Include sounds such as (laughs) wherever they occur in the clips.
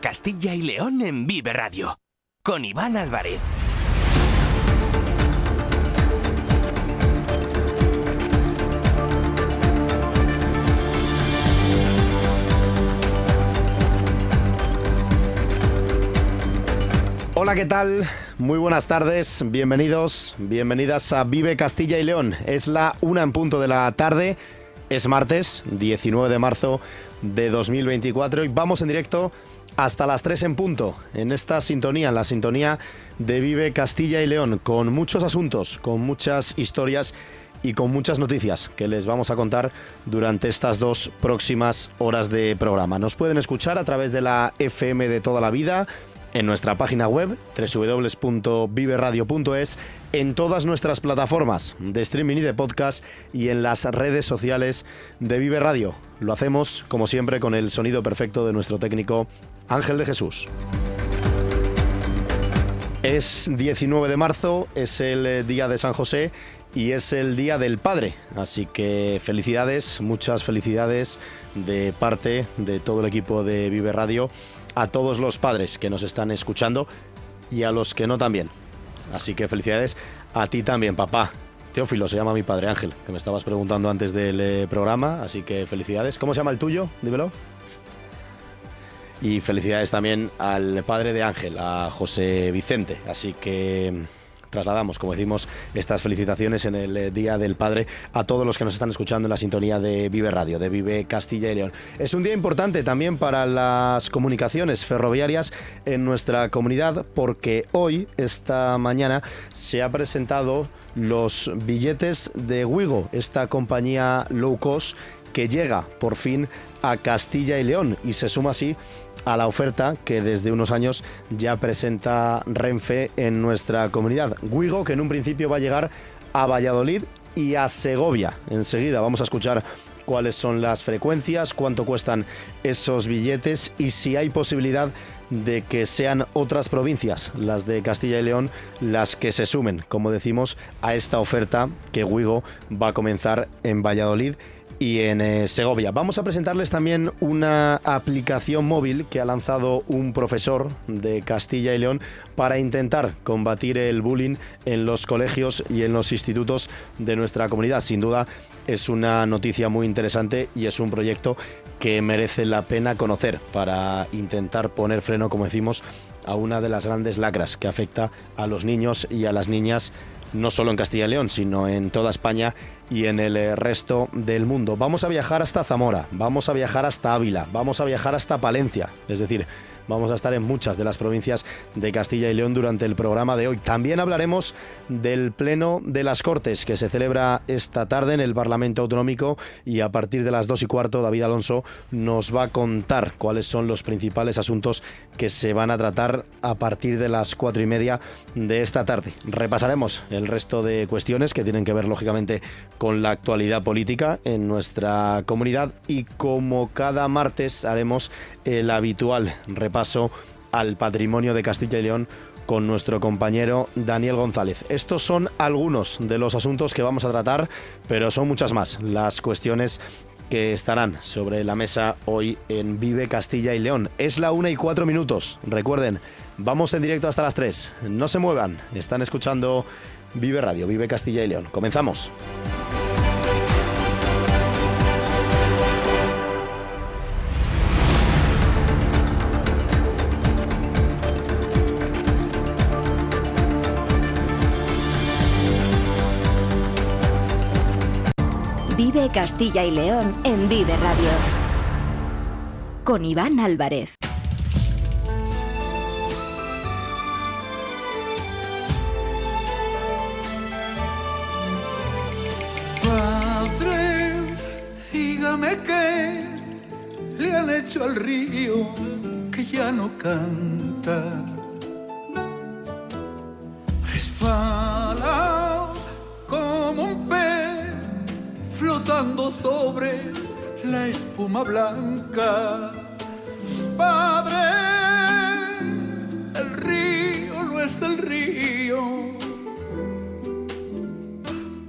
Castilla y León en Vive Radio, con Iván Álvarez. Hola, ¿qué tal? Muy buenas tardes, bienvenidos, bienvenidas a Vive Castilla y León. Es la una en punto de la tarde, es martes 19 de marzo de 2024 y vamos en directo hasta las 3 en punto, en esta sintonía, en la sintonía de Vive Castilla y León, con muchos asuntos, con muchas historias y con muchas noticias que les vamos a contar durante estas dos próximas horas de programa. Nos pueden escuchar a través de la FM de toda la vida, en nuestra página web www.viveradio.es, en todas nuestras plataformas de streaming y de podcast y en las redes sociales de Vive Radio. Lo hacemos, como siempre, con el sonido perfecto de nuestro técnico Ángel de Jesús. Es 19 de marzo, es el eh, día de San José y es el día del padre. Así que felicidades, muchas felicidades de parte de todo el equipo de Vive Radio a todos los padres que nos están escuchando y a los que no también. Así que felicidades a ti también, papá. Teófilo se llama mi padre Ángel, que me estabas preguntando antes del eh, programa, así que felicidades. ¿Cómo se llama el tuyo? Dímelo. Y felicidades también al padre de Ángel, a José Vicente. Así que mm, trasladamos, como decimos, estas felicitaciones en el eh, Día del Padre a todos los que nos están escuchando en la sintonía de Vive Radio, de Vive Castilla y León. Es un día importante también para las comunicaciones ferroviarias en nuestra comunidad porque hoy, esta mañana, se ha presentado los billetes de Wigo, esta compañía low cost que llega por fin a Castilla y León y se suma así a la oferta que desde unos años ya presenta Renfe en nuestra comunidad. ...Guigo que en un principio va a llegar a Valladolid y a Segovia. Enseguida vamos a escuchar cuáles son las frecuencias, cuánto cuestan esos billetes y si hay posibilidad de que sean otras provincias, las de Castilla y León, las que se sumen, como decimos, a esta oferta que Guigo va a comenzar en Valladolid y en eh, Segovia. Vamos a presentarles también una aplicación móvil que ha lanzado un profesor de Castilla y León para intentar combatir el bullying en los colegios y en los institutos de nuestra comunidad. Sin duda es una noticia muy interesante y es un proyecto que merece la pena conocer para intentar poner freno, como decimos, a una de las grandes lacras que afecta a los niños y a las niñas no solo en Castilla y León, sino en toda España y en el eh, resto del mundo. Vamos a viajar hasta Zamora, vamos a viajar hasta Ávila, vamos a viajar hasta Palencia, es decir, vamos a estar en muchas de las provincias de Castilla y León durante el programa de hoy. También hablaremos del Pleno de las Cortes que se celebra esta tarde en el Parlamento Autonómico y a partir de las dos y cuarto David Alonso nos va a contar cuáles son los principales asuntos que se van a tratar a partir de las cuatro y media de esta tarde. Repasaremos el resto de cuestiones que tienen que ver, lógicamente, con la actualidad política en nuestra comunidad y como cada martes haremos el habitual repaso al patrimonio de Castilla y León con nuestro compañero Daniel González. Estos son algunos de los asuntos que vamos a tratar, pero son muchas más las cuestiones que estarán sobre la mesa hoy en Vive Castilla y León. Es la una y cuatro minutos. Recuerden, vamos en directo hasta las tres. No se muevan, están escuchando Vive Radio, Vive Castilla y León. Comenzamos. Castilla y León en Vive Radio. Con Iván Álvarez. Padre, dígame qué le han hecho al río que ya no canta. flotando sobre la espuma blanca. Padre, el río no es el río.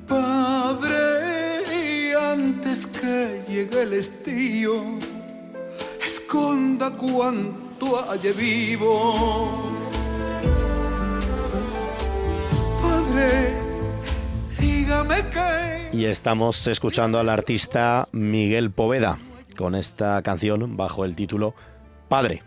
Padre, antes que llegue el estío, esconda cuanto haya vivo. Padre, y estamos escuchando al artista Miguel Poveda con esta canción bajo el título Padre.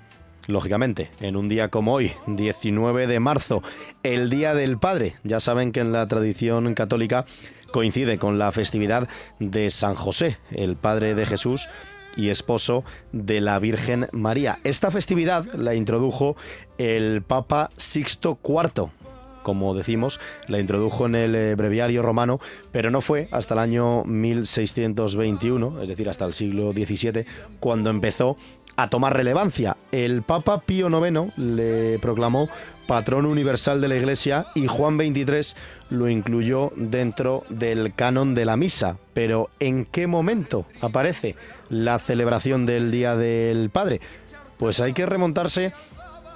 Lógicamente, en un día como hoy, 19 de marzo, el Día del Padre. Ya saben que en la tradición católica coincide con la festividad de San José, el Padre de Jesús y esposo de la Virgen María. Esta festividad la introdujo el Papa Sixto IV como decimos, la introdujo en el eh, breviario romano, pero no fue hasta el año 1621, es decir, hasta el siglo XVII, cuando empezó a tomar relevancia. El Papa Pío IX le proclamó patrón universal de la Iglesia y Juan XXIII lo incluyó dentro del canon de la misa. Pero ¿en qué momento aparece la celebración del Día del Padre? Pues hay que remontarse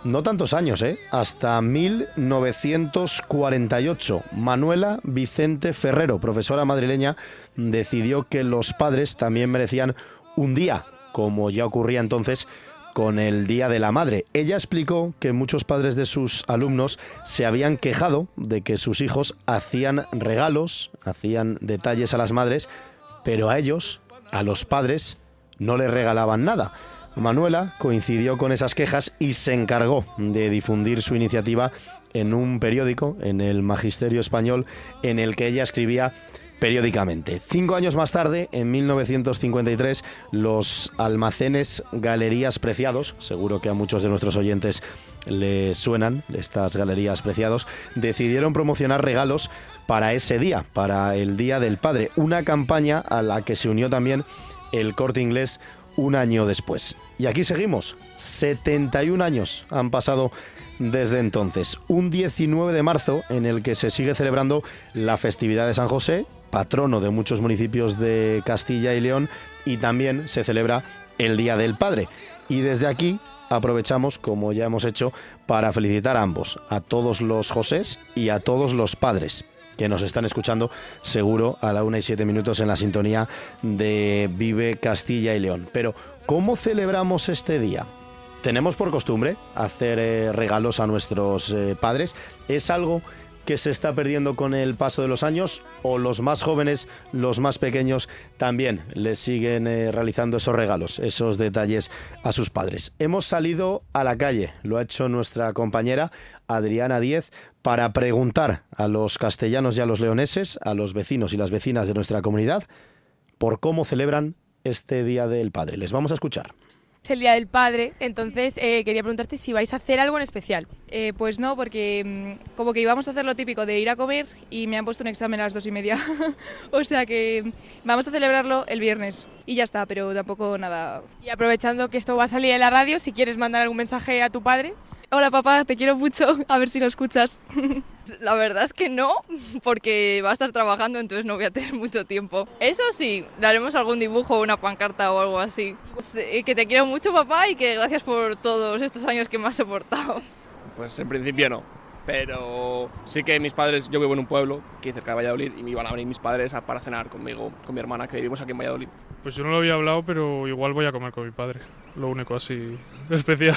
no tantos años, ¿eh? Hasta 1948, Manuela Vicente Ferrero, profesora madrileña, decidió que los padres también merecían un día, como ya ocurría entonces con el Día de la Madre. Ella explicó que muchos padres de sus alumnos se habían quejado de que sus hijos hacían regalos, hacían detalles a las madres, pero a ellos, a los padres, no les regalaban nada. Manuela coincidió con esas quejas y se encargó de difundir su iniciativa en un periódico, en el Magisterio Español, en el que ella escribía periódicamente. Cinco años más tarde, en 1953, los almacenes Galerías Preciados, seguro que a muchos de nuestros oyentes les suenan estas Galerías Preciados, decidieron promocionar regalos para ese día, para el Día del Padre, una campaña a la que se unió también el corte inglés un año después. Y aquí seguimos, 71 años han pasado desde entonces, un 19 de marzo en el que se sigue celebrando la festividad de San José, patrono de muchos municipios de Castilla y León, y también se celebra el Día del Padre. Y desde aquí aprovechamos, como ya hemos hecho, para felicitar a ambos, a todos los Josés y a todos los padres, que nos están escuchando seguro a la una y siete minutos en la sintonía de Vive Castilla y León. Pero, ¿cómo celebramos este día? Tenemos por costumbre hacer eh, regalos a nuestros eh, padres. Es algo que se está perdiendo con el paso de los años o los más jóvenes, los más pequeños también les siguen eh, realizando esos regalos, esos detalles a sus padres. Hemos salido a la calle, lo ha hecho nuestra compañera Adriana Díez para preguntar a los castellanos y a los leoneses, a los vecinos y las vecinas de nuestra comunidad, por cómo celebran este Día del Padre. Les vamos a escuchar el Día del Padre, entonces eh, quería preguntarte si vais a hacer algo en especial. Eh, pues no, porque mm, como que íbamos a hacer lo típico de ir a comer y me han puesto un examen a las dos y media. (laughs) o sea que mm, vamos a celebrarlo el viernes y ya está, pero tampoco nada. Y aprovechando que esto va a salir en la radio, si quieres mandar algún mensaje a tu padre. Hola papá, te quiero mucho, (laughs) a ver si lo escuchas. (laughs) La verdad es que no, porque va a estar trabajando, entonces no voy a tener (laughs) mucho tiempo. Eso sí, daremos algún dibujo, una pancarta o algo así. Pues, eh, que te quiero mucho papá y que gracias por todos estos años que me has soportado. Pues en principio no, pero sí que mis padres, yo vivo en un pueblo que cerca de Valladolid y me iban a venir mis padres a, para cenar conmigo, con mi hermana que vivimos aquí en Valladolid. Pues yo no lo había hablado, pero igual voy a comer con mi padre, lo único así especial.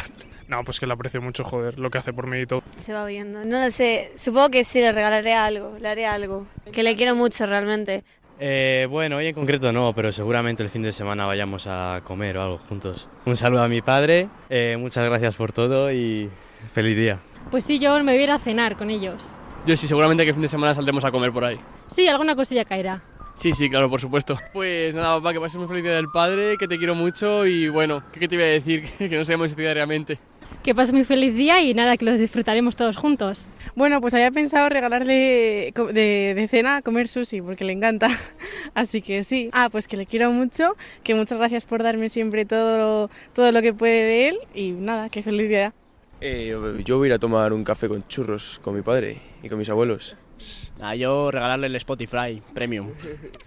No, pues que le aprecio mucho, joder, lo que hace por mí y todo. Se va viendo. No lo sé. Supongo que sí, le regalaré algo, le haré algo. Que le quiero mucho realmente. Eh, bueno, hoy en concreto no, pero seguramente el fin de semana vayamos a comer o algo juntos. Un saludo a mi padre, eh, muchas gracias por todo y feliz día. Pues sí, yo me voy a cenar con ellos. Yo sí, seguramente que el fin de semana saldremos a comer por ahí. Sí, alguna cosilla caerá. Sí, sí, claro, por supuesto. Pues nada, papá, que pases muy feliz día del padre, que te quiero mucho y bueno, ¿qué te iba a decir? (laughs) que no seamos diariamente que pase muy feliz día y nada, que los disfrutaremos todos juntos. Bueno, pues había pensado regalarle de, cena comer sushi, porque le encanta. (laughs) Así que sí. Ah, pues que le quiero mucho, que muchas gracias por darme siempre todo, todo lo que puede de él y nada, que feliz día. Eh, yo voy a ir a tomar un café con churros con mi padre y con mis abuelos. Ah, yo regalarle el Spotify Premium.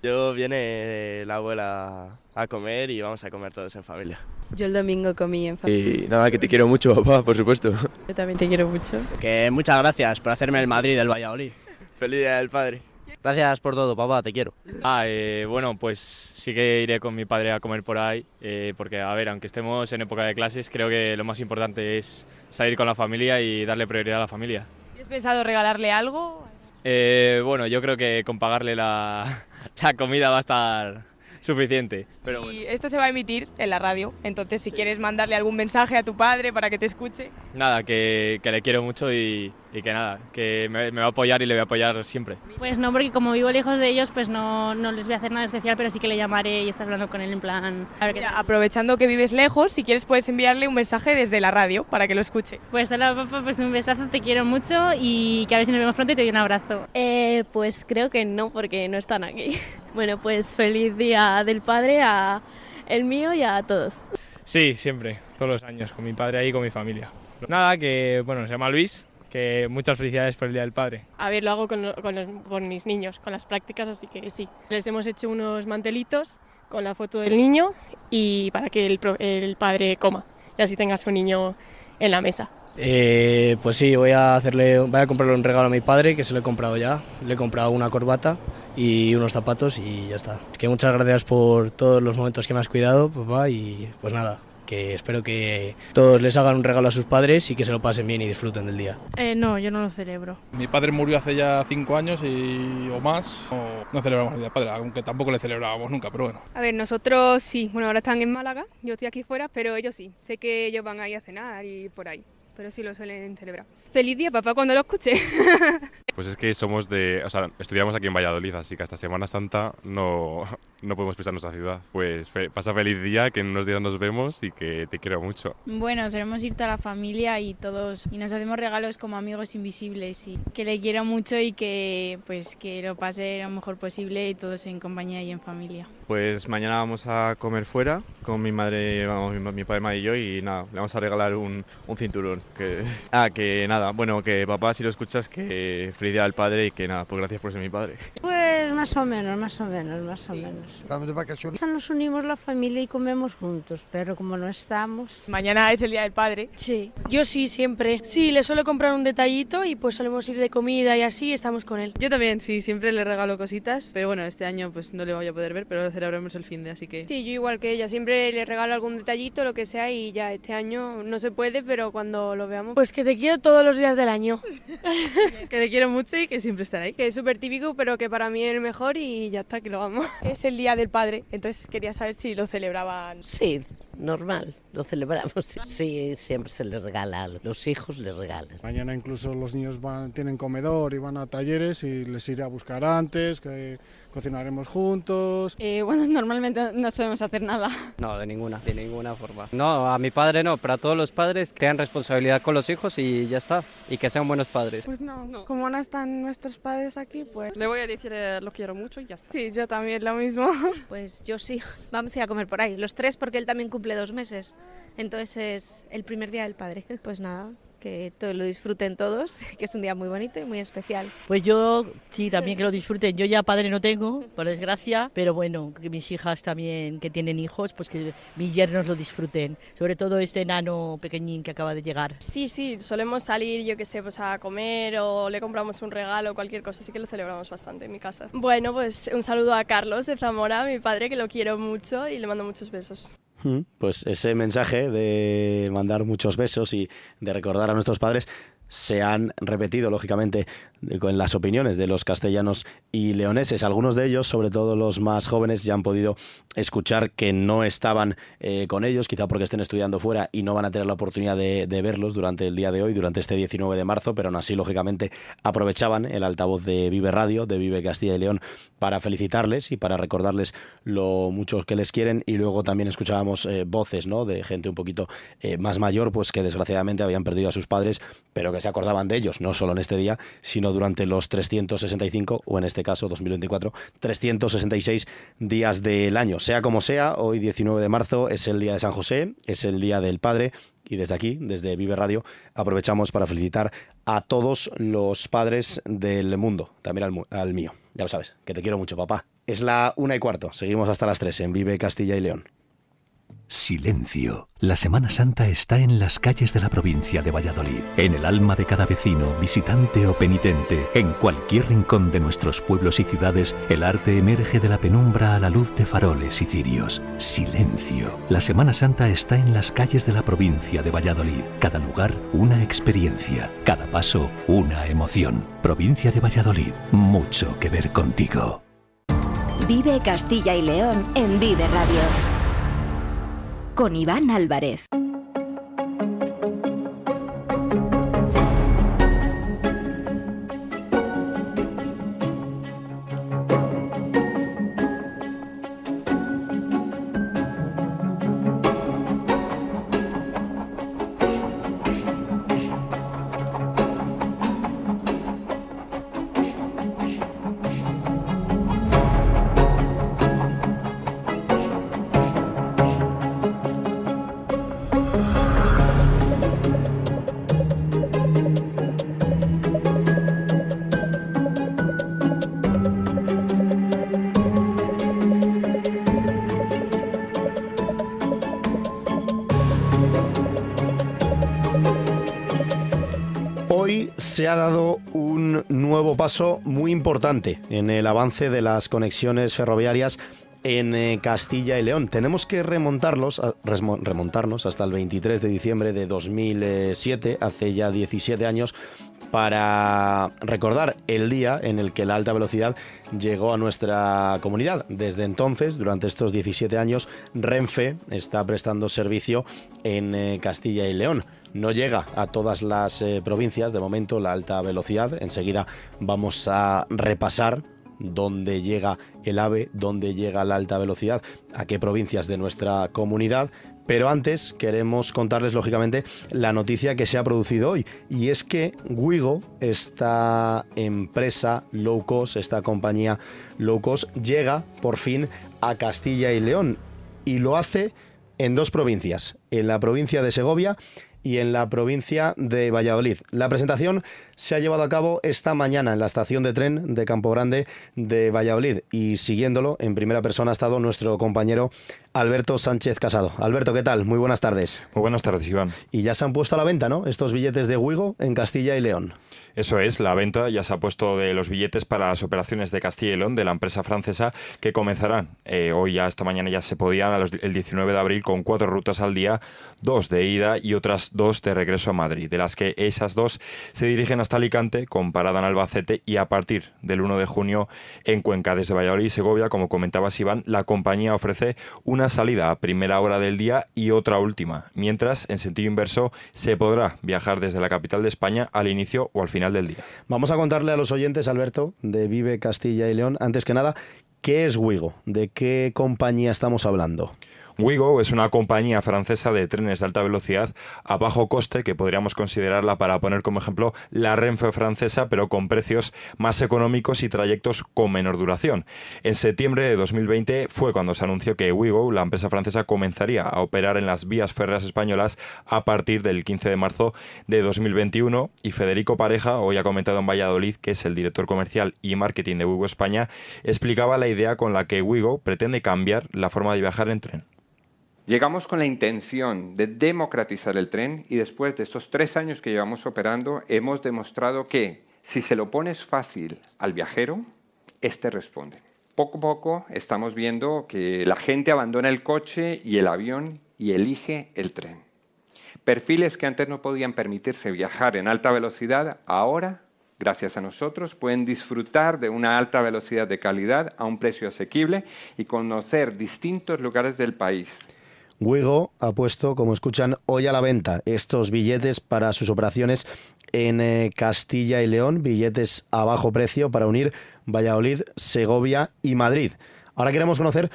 Yo viene la abuela a comer y vamos a comer todos en familia. Yo el domingo comí en familia. Y nada, que te quiero mucho, papá, por supuesto. Yo también te quiero mucho. Que muchas gracias por hacerme el Madrid del Valladolid. Feliz Día del Padre. Gracias por todo, papá, te quiero. Ah, eh, bueno, pues sí que iré con mi padre a comer por ahí, eh, porque, a ver, aunque estemos en época de clases, creo que lo más importante es salir con la familia y darle prioridad a la familia. ¿Has pensado regalarle algo? Eh, bueno, yo creo que con pagarle la, (laughs) la comida va a estar suficiente. Pero Y esto se va a emitir en la radio, entonces si quieres mandarle algún mensaje a tu padre para que te escuche. Nada, que, que le quiero mucho y, y que nada, que me, va a apoyar y le voy a apoyar siempre. Pues no, porque como vivo lejos de ellos, pues no, no les voy a hacer nada especial, pero sí que le llamaré y estás hablando con él en plan... aprovechando que vives lejos, si quieres puedes enviarle un mensaje desde la radio para que lo escuche. Pues hola papá, pues un besazo, te quiero mucho y que a ver si nos vemos pronto y te doy un abrazo. Eh, pues creo que no, porque no están aquí. (laughs) bueno, pues feliz día del padre a el mío y a todos. Sí, siempre, todos los años, con mi padre ahí y con mi familia. Nada, que bueno, se llama Luis, que muchas felicidades por el Día del Padre. A ver, lo hago con, mis niños, con las prácticas, así que sí. Les hemos hecho unos mantelitos con la foto del niño y para que el, el padre coma y así tenga a su niño en la mesa. Eh, pues sí, voy a hacerle, voy a comprarle un regalo a mi padre que se lo he comprado ya. Le he comprado una corbata y unos zapatos y ya está. que muchas gracias por todos los momentos que me has cuidado, papá, y pues nada, que espero que todos les hagan un regalo a sus padres y que se lo pasen bien y disfruten del día. Eh, no, yo no lo celebro. Mi padre murió hace ya cinco años y, o más. no celebramos el Día del Padre, aunque tampoco le celebrábamos nunca, pero bueno. A ver, nosotros sí. Bueno, ahora están en Málaga, yo estoy aquí fuera, pero ellos sí. Sé que ellos van ahí a cenar y por ahí, pero sí lo suelen celebrar. Feliz día, papá, cuando lo escuche. (laughs) pues es que somos de. O sea, estudiamos aquí en Valladolid, así que hasta Semana Santa no, (laughs) no podemos pisar nuestra ciudad. Pues pasa feliz día, que en unos días nos vemos y que te quiero mucho. Bueno, solemos ir toda la familia y todos. Y nos hacemos regalos como amigos invisibles. Y que le quiero mucho y que, pues, que lo pase lo mejor posible y todos en compañía y en familia. Pues mañana vamos a comer fuera con mi madre, vamos, mi, padre, madre y yo. Y nada, le vamos a regalar un, un cinturón. Que, (laughs) ah, que nada bueno, que papá, si lo escuchas, que feliz al padre y que nada, pues gracias por ser mi padre. Pues más o menos, más o menos, más o menos. Estamos de vacaciones. Nos unimos la familia y comemos juntos, pero como no estamos. Mañana es el día del padre. Sí, yo sí, siempre. Sí, le suelo comprar un detallito y pues solemos ir de comida y así, y estamos con él. Yo también, sí, siempre le regalo cositas, pero bueno, este año pues no le voy a poder ver, pero lo el fin de, así que. Sí, yo igual que ella, siempre le regalo algún detallito, lo que sea, y ya este año no se puede, pero cuando lo veamos. Pues que te quiero todos los días del año. (laughs) que le quiero mucho y que siempre estará ahí. Que es súper típico, pero que para mí es el mejor y ya está, que lo amo. (laughs) Es el Día del Padre, entonces quería saber si lo celebraban. Sí, normal, lo celebramos. Sí, siempre se le regala, los hijos le regalan. Mañana incluso los niños van, tienen comedor y van a talleres y les iré a buscar antes, que cocinaremos juntos. Eh, bueno, (laughs) normalmente no sabemos hacer nada. No, de ninguna, de ninguna forma. No, a mi padre no, para todos los padres que tengan responsabilidad con los hijos y ya está, y que sean buenos padres. Pues no, no. como no están nuestros padres aquí, pues... Le voy a decir eh, lo quiero mucho y ya está. Sí, yo también lo mismo. (laughs) Pues yo sí, vamos a ir a comer por ahí, los tres porque él también cumple dos meses, entonces es el primer día del padre. (laughs) Pues nada, que todo, lo disfruten todos, (laughs) que es un día muy bonito y muy especial. Pues yo sí, también que lo disfruten. Yo ya padre no tengo, por desgracia, pero bueno, que mis hijas también que tienen hijos, pues que mis yernos lo disfruten, sobre todo este enano pequeñín que acaba de llegar. Sí, sí, solemos salir, yo que sé, pues a comer o le compramos un regalo, o cualquier cosa, así que lo celebramos bastante en mi casa. Bueno, pues un saludo a Carlos de Zamora, mi padre, que lo quiero mucho y le mando muchos besos. Pues ese mensaje de mandar muchos besos y de recordar a nuestros padres se han repetido, lógicamente, con las opiniones de los castellanos y leoneses. Algunos de ellos, sobre todo los más jóvenes, ya han podido escuchar que no estaban eh, con ellos, quizá porque estén estudiando fuera y no van a tener la oportunidad de, verlos durante el día de hoy, durante este 19 de marzo, pero aún así, lógicamente, aprovechaban el altavoz de Vive Radio, de Vive Castilla y León, para felicitarles y para recordarles lo mucho que les quieren. Y luego también escuchábamos eh, voces ¿no? de gente un poquito eh, más mayor, pues que desgraciadamente habían perdido a sus padres, pero que se acordaban de ellos, no solo en este día, sino durante los 365, o en este caso 2024, 366 días del año. Sea como sea, hoy 19 de marzo es el Día de San José, es el Día del Padre, y desde aquí, desde Vive Radio, aprovechamos para felicitar a todos los padres del mundo, también al, al mío. Ya lo sabes, que te quiero mucho, papá. Es la una y cuarto, seguimos hasta las tres en Vive Castilla y León. Silencio. La Semana Santa está en las calles de la provincia de Valladolid, en el alma de cada vecino, visitante o penitente. En cualquier rincón de nuestros pueblos y ciudades, el arte emerge de la penumbra a la luz de faroles y cirios. Silencio. La Semana Santa está en las calles de la provincia de Valladolid. Cada lugar, una experiencia. Cada paso, una emoción. Provincia de Valladolid, mucho que ver contigo. Vive Castilla y León en Vive Radio con Iván Álvarez. paso muy importante en el avance de las conexiones ferroviarias en eh, Castilla y León. Tenemos que remontarnos hasta el 23 de diciembre de 2007, hace ya 17 años, para recordar el día en el que la alta velocidad llegó a nuestra comunidad. Desde entonces, durante estos 17 años, Renfe está prestando servicio en eh, Castilla y León. No llega a todas las eh, provincias de momento la alta velocidad. Enseguida vamos a repasar dónde llega el AVE, dónde llega la alta velocidad, a qué provincias de nuestra comunidad. Pero antes queremos contarles, lógicamente, la noticia que se ha producido hoy. Y es que Wigo, esta empresa low cost, esta compañía low cost, llega por fin a Castilla y León. Y lo hace en dos provincias, en la provincia de Segovia y en la provincia de Valladolid. La presentación se ha llevado a cabo esta mañana en la estación de tren de Campo Grande de Valladolid y siguiéndolo en primera persona ha estado nuestro compañero Alberto Sánchez Casado. Alberto, ¿qué tal? Muy buenas tardes. Muy buenas tardes, Iván. Y ya se han puesto a la venta, ¿no? Estos billetes de Huigo en Castilla y León. Eso es, la venta ya se ha puesto de los billetes para las operaciones de Castilla y León de la empresa francesa que comenzarán eh, hoy ya, esta mañana ya se podían, el 19 de abril, con cuatro rutas al día, dos de ida y otras dos de regreso a Madrid, de las que esas dos se dirigen hasta Alicante, con parada en Albacete y a partir del 1 de junio en Cuenca. Desde Valladolid y Segovia, como comentabas Iván, la compañía ofrece una una salida a primera hora del día y otra última, mientras en sentido inverso se podrá viajar desde la capital de España al inicio o al final del día. Vamos a contarle a los oyentes, Alberto, de Vive Castilla y León, antes que nada, ¿qué es Wigo? ¿De qué compañía estamos hablando? Wigo es una compañía francesa de trenes de alta velocidad a bajo coste que podríamos considerarla para poner como ejemplo la Renfe francesa, pero con precios más económicos y trayectos con menor duración. En septiembre de 2020 fue cuando se anunció que Wigo, la empresa francesa, comenzaría a operar en las vías férreas españolas a partir del 15 de marzo de 2021 y Federico Pareja, hoy ha comentado en Valladolid, que es el director comercial y marketing de Wigo España, explicaba la idea con la que Wigo pretende cambiar la forma de viajar en tren. Llegamos con la intención de democratizar el tren y después de estos tres años que llevamos operando hemos demostrado que si se lo pones fácil al viajero, éste responde. Poco a poco estamos viendo que la gente abandona el coche y el avión y elige el tren. Perfiles que antes no podían permitirse viajar en alta velocidad, ahora, gracias a nosotros, pueden disfrutar de una alta velocidad de calidad a un precio asequible y conocer distintos lugares del país Wigo ha puesto, como escuchan, hoy a la venta estos billetes para sus operaciones en eh, Castilla y León, billetes a bajo precio para unir Valladolid, Segovia y Madrid. Ahora queremos conocer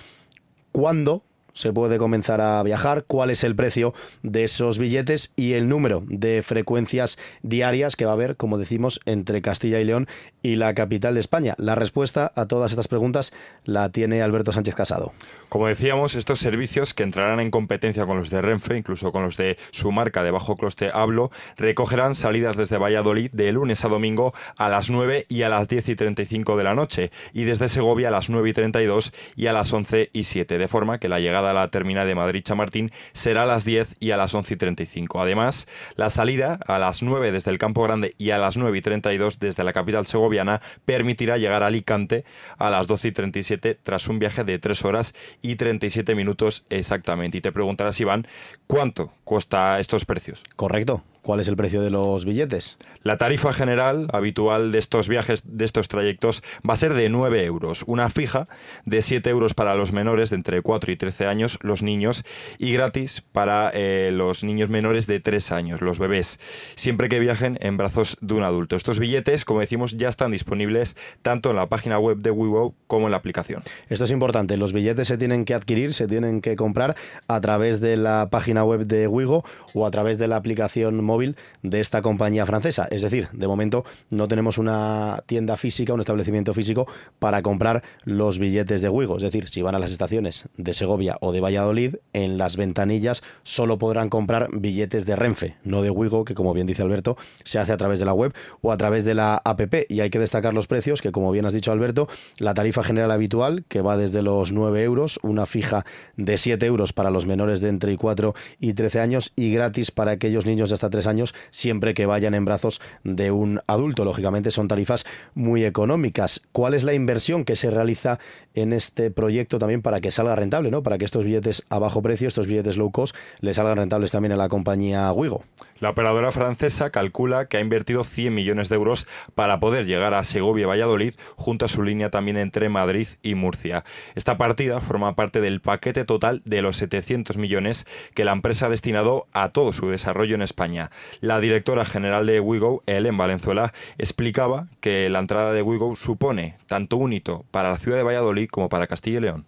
cuándo se puede comenzar a viajar, cuál es el precio de esos billetes y el número de frecuencias diarias que va a haber, como decimos, entre Castilla y León y la capital de España. La respuesta a todas estas preguntas la tiene Alberto Sánchez Casado. Como decíamos, estos servicios que entrarán en competencia con los de Renfe, incluso con los de su marca de bajo coste Hablo, recogerán salidas desde Valladolid de lunes a domingo a las 9 y a las 10 y 35 de la noche y desde Segovia a las 9 y 32 y a las 11 y 7, de forma que la llegada la terminal de Madrid Chamartín será a las 10 y a las 11 y 35. Además, la salida a las 9 desde el Campo Grande y a las 9 y 32 desde la capital segoviana permitirá llegar a Alicante a las 12 y 37 tras un viaje de 3 horas y 37 minutos exactamente. Y te preguntarás, Iván, ¿cuánto cuesta estos precios? Correcto. ¿Cuál es el precio de los billetes? La tarifa general habitual de estos viajes, de estos trayectos, va a ser de 9 euros. Una fija de 7 euros para los menores de entre 4 y 13 años, los niños, y gratis para eh, los niños menores de 3 años, los bebés, siempre que viajen en brazos de un adulto. Estos billetes, como decimos, ya están disponibles tanto en la página web de WeGo como en la aplicación. Esto es importante. Los billetes se tienen que adquirir, se tienen que comprar a través de la página web de WeGo o a través de la aplicación móvil de esta compañía francesa. Es decir, de momento no tenemos una tienda física, un establecimiento físico para comprar los billetes de Huigo, Es decir, si van a las estaciones de Segovia o de Valladolid, en las ventanillas solo podrán comprar billetes de Renfe, no de Huigo que como bien dice Alberto, se hace a través de la web o a través de la APP. Y hay que destacar los precios, que como bien has dicho Alberto, la tarifa general habitual, que va desde los 9 euros, una fija de 7 euros para los menores de entre 4 y 13 años y gratis para aquellos niños de hasta 3 años, siempre que vayan en brazos de un adulto. Lógicamente son tarifas muy económicas. ¿Cuál es la inversión que se realiza en este proyecto también para que salga rentable, para que estos billetes a bajo precio, estos billetes low cost, le salgan rentables también a la compañía Wigo? La operadora francesa calcula que ha invertido 100 millones de euros para poder llegar a Segovia y Valladolid, junto a su línea también entre Madrid y Murcia. Esta partida forma parte del paquete total de los 700 millones que la empresa ha destinado a todo su desarrollo en España. La directora general de él en Valenzuela, explicaba que la entrada de Wigo supone tanto un hito para la ciudad de Valladolid como para Castilla y León.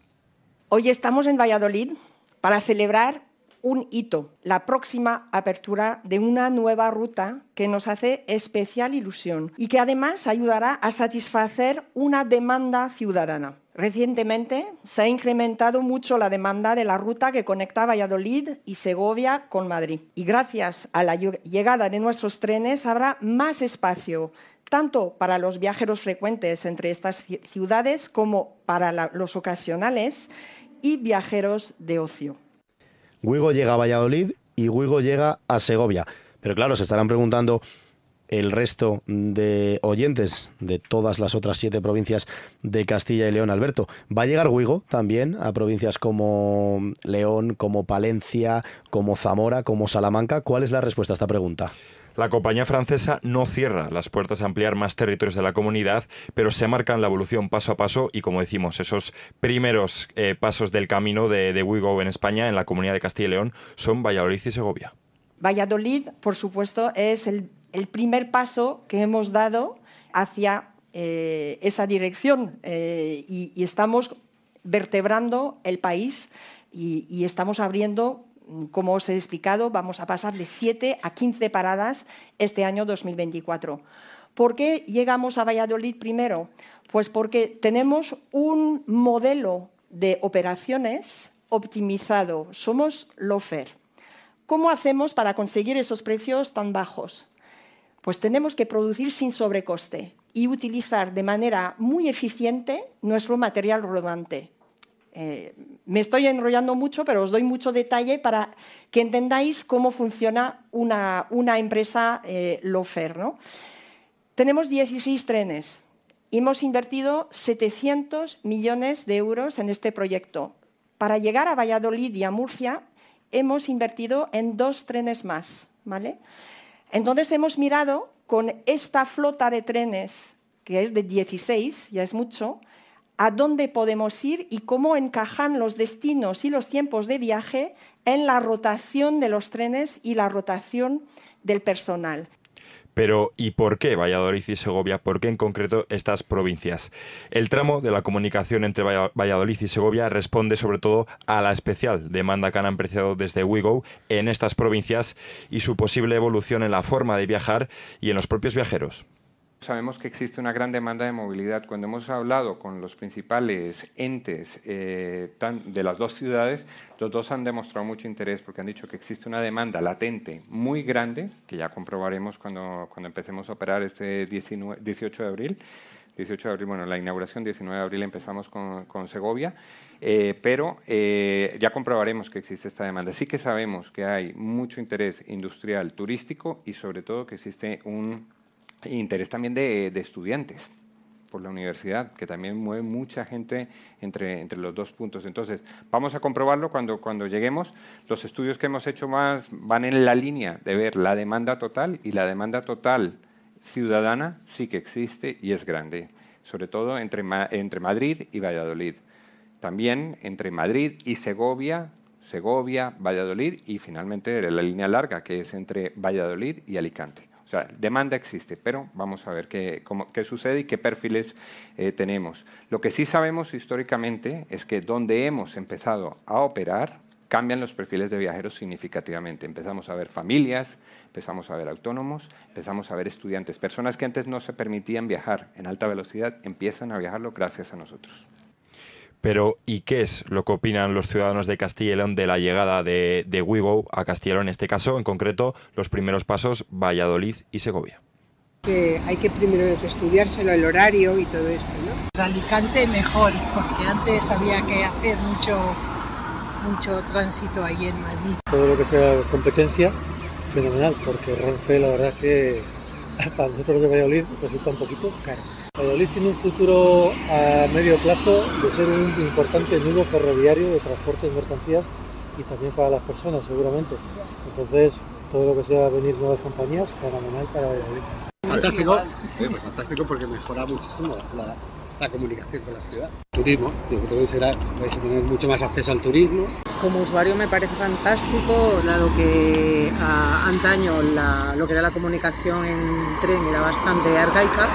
Hoy estamos en Valladolid para celebrar un hito, la próxima apertura de una nueva ruta que nos hace especial ilusión y que además ayudará a satisfacer una demanda ciudadana. Recientemente se ha incrementado mucho la demanda de la ruta que conecta Valladolid y Segovia con Madrid. Y gracias a la llegada de nuestros trenes habrá más espacio tanto para los viajeros frecuentes entre estas ciudades como para los ocasionales y viajeros de ocio. Huigo llega a Valladolid y Huigo llega a Segovia. Pero claro, se estarán preguntando el resto de oyentes de todas las otras siete provincias de Castilla y León, Alberto. ¿Va a llegar Huigo también a provincias como León, como Palencia, como Zamora, como Salamanca? ¿Cuál es la respuesta a esta pregunta? La compañía francesa no cierra las puertas a ampliar más territorios de la comunidad, pero se marcan la evolución paso a paso y, como decimos, esos primeros eh, pasos del camino de, de WeGo en España, en la comunidad de Castilla y León, son Valladolid y Segovia. Valladolid, por supuesto, es el, primer paso que hemos dado hacia eh, esa dirección eh, y, estamos vertebrando el país y estamos abriendo como os he explicado, vamos a pasar de 7 a 15 paradas este año 2024. ¿Por qué llegamos a Valladolid primero? Pues porque tenemos un modelo de operaciones optimizado. Somos lofer. ¿Cómo hacemos para conseguir esos precios tan bajos? Pues tenemos que producir sin sobrecoste y utilizar de manera muy eficiente nuestro material rodante. Eh, me estoy enrollando mucho, pero os doy mucho detalle para que entendáis cómo funciona una, una empresa eh, lofer. ¿no? Tenemos 16 trenes y hemos invertido 700 millones de euros en este proyecto. Para llegar a Valladolid y a Murcia hemos invertido en dos trenes más. ¿vale? Entonces hemos mirado con esta flota de trenes, que es de 16, ya es mucho, a dónde podemos ir y cómo encajan los destinos y los tiempos de viaje en la rotación de los trenes y la rotación del personal. Pero ¿y por qué Valladolid y Segovia? ¿Por qué en concreto estas provincias? El tramo de la comunicación entre Valladolid y Segovia responde sobre todo a la especial demanda que han apreciado desde WeGo en estas provincias y su posible evolución en la forma de viajar y en los propios viajeros. Sabemos que existe una gran demanda de movilidad. Cuando hemos hablado con los principales entes eh, de las dos ciudades, los dos han demostrado mucho interés porque han dicho que existe una demanda latente muy grande, que ya comprobaremos cuando, cuando empecemos a operar este 18 de abril. 18 de abril, bueno, la inauguración 19 de abril empezamos con, Segovia, eh, pero eh, ya comprobaremos que existe esta demanda. Sí que sabemos que hay mucho interés industrial, turístico y sobre todo que existe un e interés también de, estudiantes por la universidad, que también mueve mucha gente entre, entre los dos puntos. Entonces, vamos a comprobarlo cuando, cuando lleguemos. Los estudios que hemos hecho más van en la línea de ver la demanda total y la demanda total ciudadana sí que existe y es grande, sobre todo entre, entre Madrid y Valladolid. También entre Madrid y Segovia, Segovia, Valladolid y finalmente la línea larga que es entre Valladolid y Alicante. O sea, demanda existe, pero vamos a ver qué, sucede y qué perfiles eh, tenemos. Lo que sí sabemos históricamente es que donde hemos empezado a operar, cambian los perfiles de viajeros significativamente. Empezamos a ver familias, empezamos a ver autónomos, empezamos a ver estudiantes. Personas que antes no se permitían viajar en alta velocidad empiezan a viajarlo gracias a nosotros. Pero, ¿y qué es lo que opinan los ciudadanos de Castilla y León de la llegada de, de WeGo a Castilla y León, en este caso, en concreto, los primeros pasos Valladolid y Segovia? hay que primero estudiárselo, el horario y todo esto, ¿no? Alicante mejor, porque antes había que hacer mucho, mucho tránsito allí en Madrid. Todo lo que sea competencia, fenomenal, porque Renfe la verdad que (laughs) para nosotros de Valladolid resulta pues, un poquito caro. Valladolid tiene un futuro a medio plazo de ser un importante nudo ferroviario de transporte de mercancías y también para las personas, seguramente. Entonces, todo lo que sea venir nuevas compañías, fenomenal para Valladolid. Fantástico, sí, pues fantástico porque mejora muchísimo la, comunicación con la ciudad. Turismo, lo que vais a tener mucho más acceso al turismo. Como usuario me parece fantástico, dado que antaño lo que era la comunicación en tren era bastante arcaica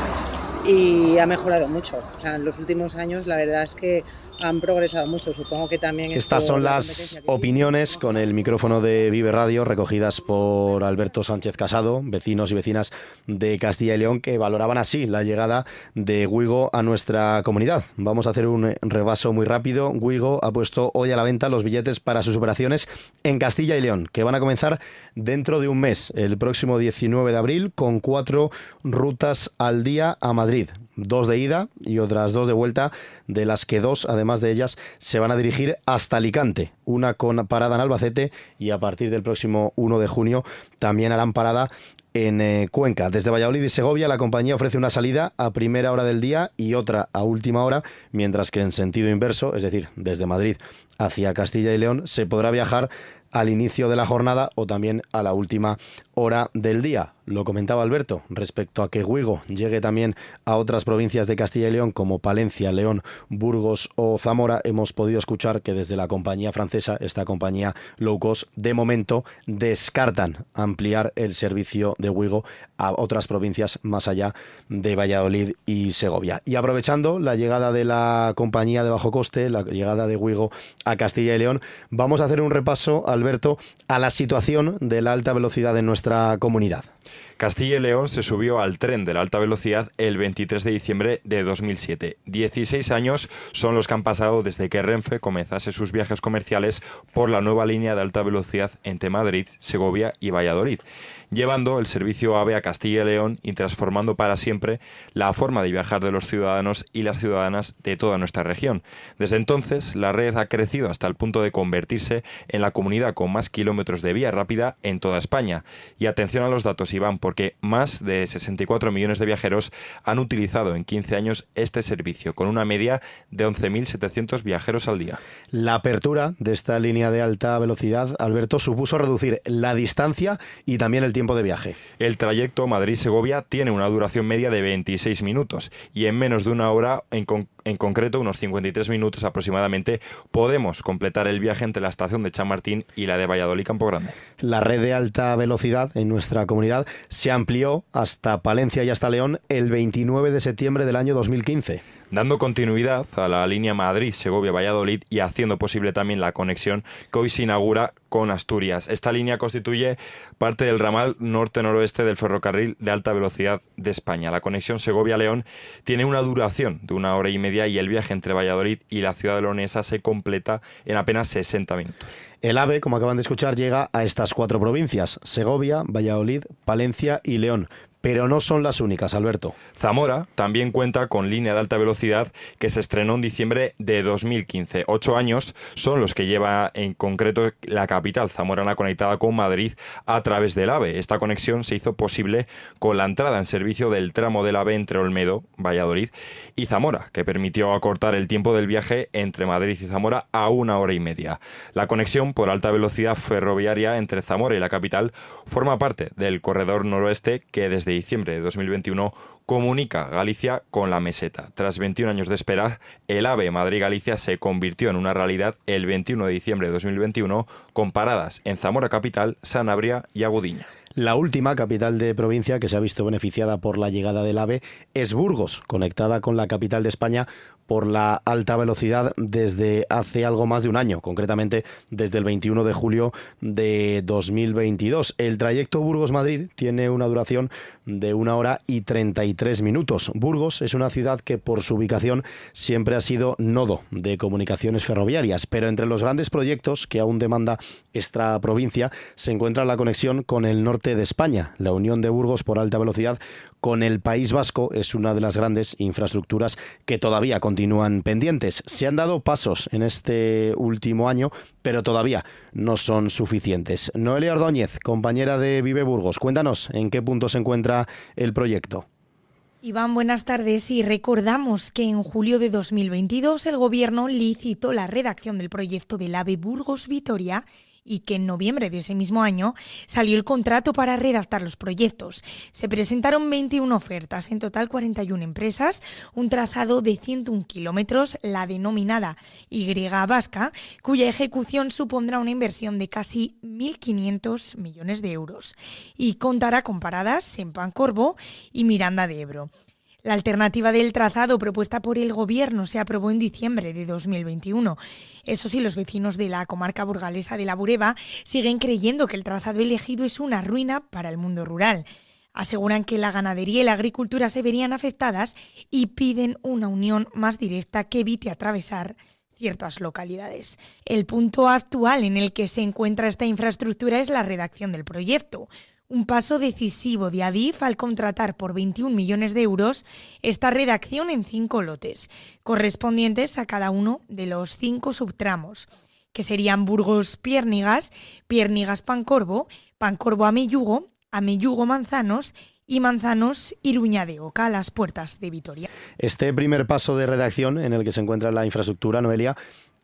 y ha mejorado mucho. O sea, en los últimos años la verdad es que han progresado mucho. Supongo que también. Estas son las opiniones con el micrófono de Vive Radio recogidas por Alberto Sánchez Casado, vecinos y vecinas de Castilla y León, que valoraban así la llegada de Wigo a nuestra comunidad. Vamos a hacer un rebaso muy rápido. Wigo ha puesto hoy a la venta los billetes para sus operaciones en Castilla y León, que van a comenzar dentro de un mes, el próximo 19 de abril, con cuatro rutas al día a Madrid dos de ida y otras dos de vuelta, de las que dos, además de ellas, se van a dirigir hasta Alicante, una con parada en Albacete y a partir del próximo 1 de junio también harán parada en eh, Cuenca. Desde Valladolid y Segovia la compañía ofrece una salida a primera hora del día y otra a última hora, mientras que en sentido inverso, es decir, desde Madrid hacia Castilla y León, se podrá viajar al inicio de la jornada o también a la última hora del día. Lo comentaba Alberto respecto a que Huigo llegue también a otras provincias de Castilla y León como Palencia, León, Burgos o Zamora. Hemos podido escuchar que desde la compañía francesa, esta compañía low de momento descartan ampliar el servicio de Huigo a otras provincias más allá de Valladolid y Segovia. Y aprovechando la llegada de la compañía de bajo coste, la llegada de Huigo a Castilla y León, vamos a hacer un repaso, Alberto, a la situación de la alta velocidad en nuestra comunidad. Castilla y León se subió al tren de la alta velocidad el 23 de diciembre de 2007. 16 años son los que han pasado desde que Renfe comenzase sus viajes comerciales por la nueva línea de alta velocidad entre Madrid, Segovia y Valladolid, llevando el servicio AVE a Castilla y León y transformando para siempre la forma de viajar de los ciudadanos y las ciudadanas de toda nuestra región. Desde entonces, la red ha crecido hasta el punto de convertirse en la comunidad con más kilómetros de vía rápida en toda España y atención a los datos, Iván, porque más de 64 millones de viajeros han utilizado en 15 años este servicio, con una media de 11.700 viajeros al día. La apertura de esta línea de alta velocidad, Alberto, supuso reducir la distancia y también el tiempo de viaje. El trayecto Madrid-Segovia tiene una duración media de 26 minutos y en menos de una hora en concreto en concreto unos 53 minutos aproximadamente, podemos completar el viaje entre la estación de Chamartín y la de Valladolid Campo Grande. La red de alta velocidad en nuestra comunidad se amplió hasta Palencia y hasta León el 29 de septiembre del año 2015 dando continuidad a la línea Madrid-Segovia-Valladolid y haciendo posible también la conexión que hoy se inaugura con Asturias. Esta línea constituye parte del ramal norte-noroeste del ferrocarril de alta velocidad de España. La conexión Segovia-León tiene una duración de una hora y media y el viaje entre Valladolid y la ciudad de leonesa se completa en apenas 60 minutos. El AVE, como acaban de escuchar, llega a estas cuatro provincias, Segovia, Valladolid, Palencia y León, pero no son las únicas, Alberto. Zamora también cuenta con línea de alta velocidad que se estrenó en diciembre de 2015. Ocho años son los que lleva en concreto la capital zamorana conectada con Madrid a través del AVE. Esta conexión se hizo posible con la entrada en servicio del tramo del AVE entre Olmedo, Valladolid y Zamora, que permitió acortar el tiempo del viaje entre Madrid y Zamora a una hora y media. La conexión por alta velocidad ferroviaria entre Zamora y la capital forma parte del corredor noroeste que desde diciembre de 2021 comunica Galicia con la meseta. Tras 21 años de espera, el AVE Madrid-Galicia se convirtió en una realidad el 21 de diciembre de 2021 con paradas en Zamora Capital, Sanabria y Agudiña. La última capital de provincia que se ha visto beneficiada por la llegada del AVE es Burgos, conectada con la capital de España por la alta velocidad desde hace algo más de un año, concretamente desde el 21 de julio de 2022. El trayecto Burgos-Madrid tiene una duración de una hora y 33 minutos. Burgos es una ciudad que por su ubicación siempre ha sido nodo de comunicaciones ferroviarias, pero entre los grandes proyectos que aún demanda esta provincia se encuentra la conexión con el norte de España. La unión de Burgos por alta velocidad con el País Vasco es una de las grandes infraestructuras que todavía continúan pendientes. Se han dado pasos en este último año, pero todavía no son suficientes. Noelia Ordóñez, compañera de Vive Burgos, cuéntanos en qué punto se encuentra el proyecto. Iván, buenas tardes. Y recordamos que en julio de 2022 el Gobierno licitó la redacción del proyecto del AVE Burgos-Vitoria y que en noviembre de ese mismo año salió el contrato para redactar los proyectos. Se presentaron 21 ofertas, en total 41 empresas, un trazado de 101 kilómetros, la denominada Y Vasca, cuya ejecución supondrá una inversión de casi 1.500 millones de euros y contará con paradas en Pancorbo y Miranda de Ebro. La alternativa del trazado propuesta por el Gobierno se aprobó en diciembre de 2021. Eso sí, los vecinos de la comarca burgalesa de la Bureba siguen creyendo que el trazado elegido es una ruina para el mundo rural. Aseguran que la ganadería y la agricultura se verían afectadas y piden una unión más directa que evite atravesar ciertas localidades. El punto actual en el que se encuentra esta infraestructura es la redacción del proyecto. Un paso decisivo de Adif al contratar por 21 millones de euros esta redacción en cinco lotes, correspondientes a cada uno de los cinco subtramos, que serían Burgos piernigas Piernigas-Pancorvo, pancorvo Ameyugo, Ameyugo Manzanos y Manzanos Iruña de Oca, a las puertas de Vitoria. Este primer paso de redacción en el que se encuentra la infraestructura, Noelia,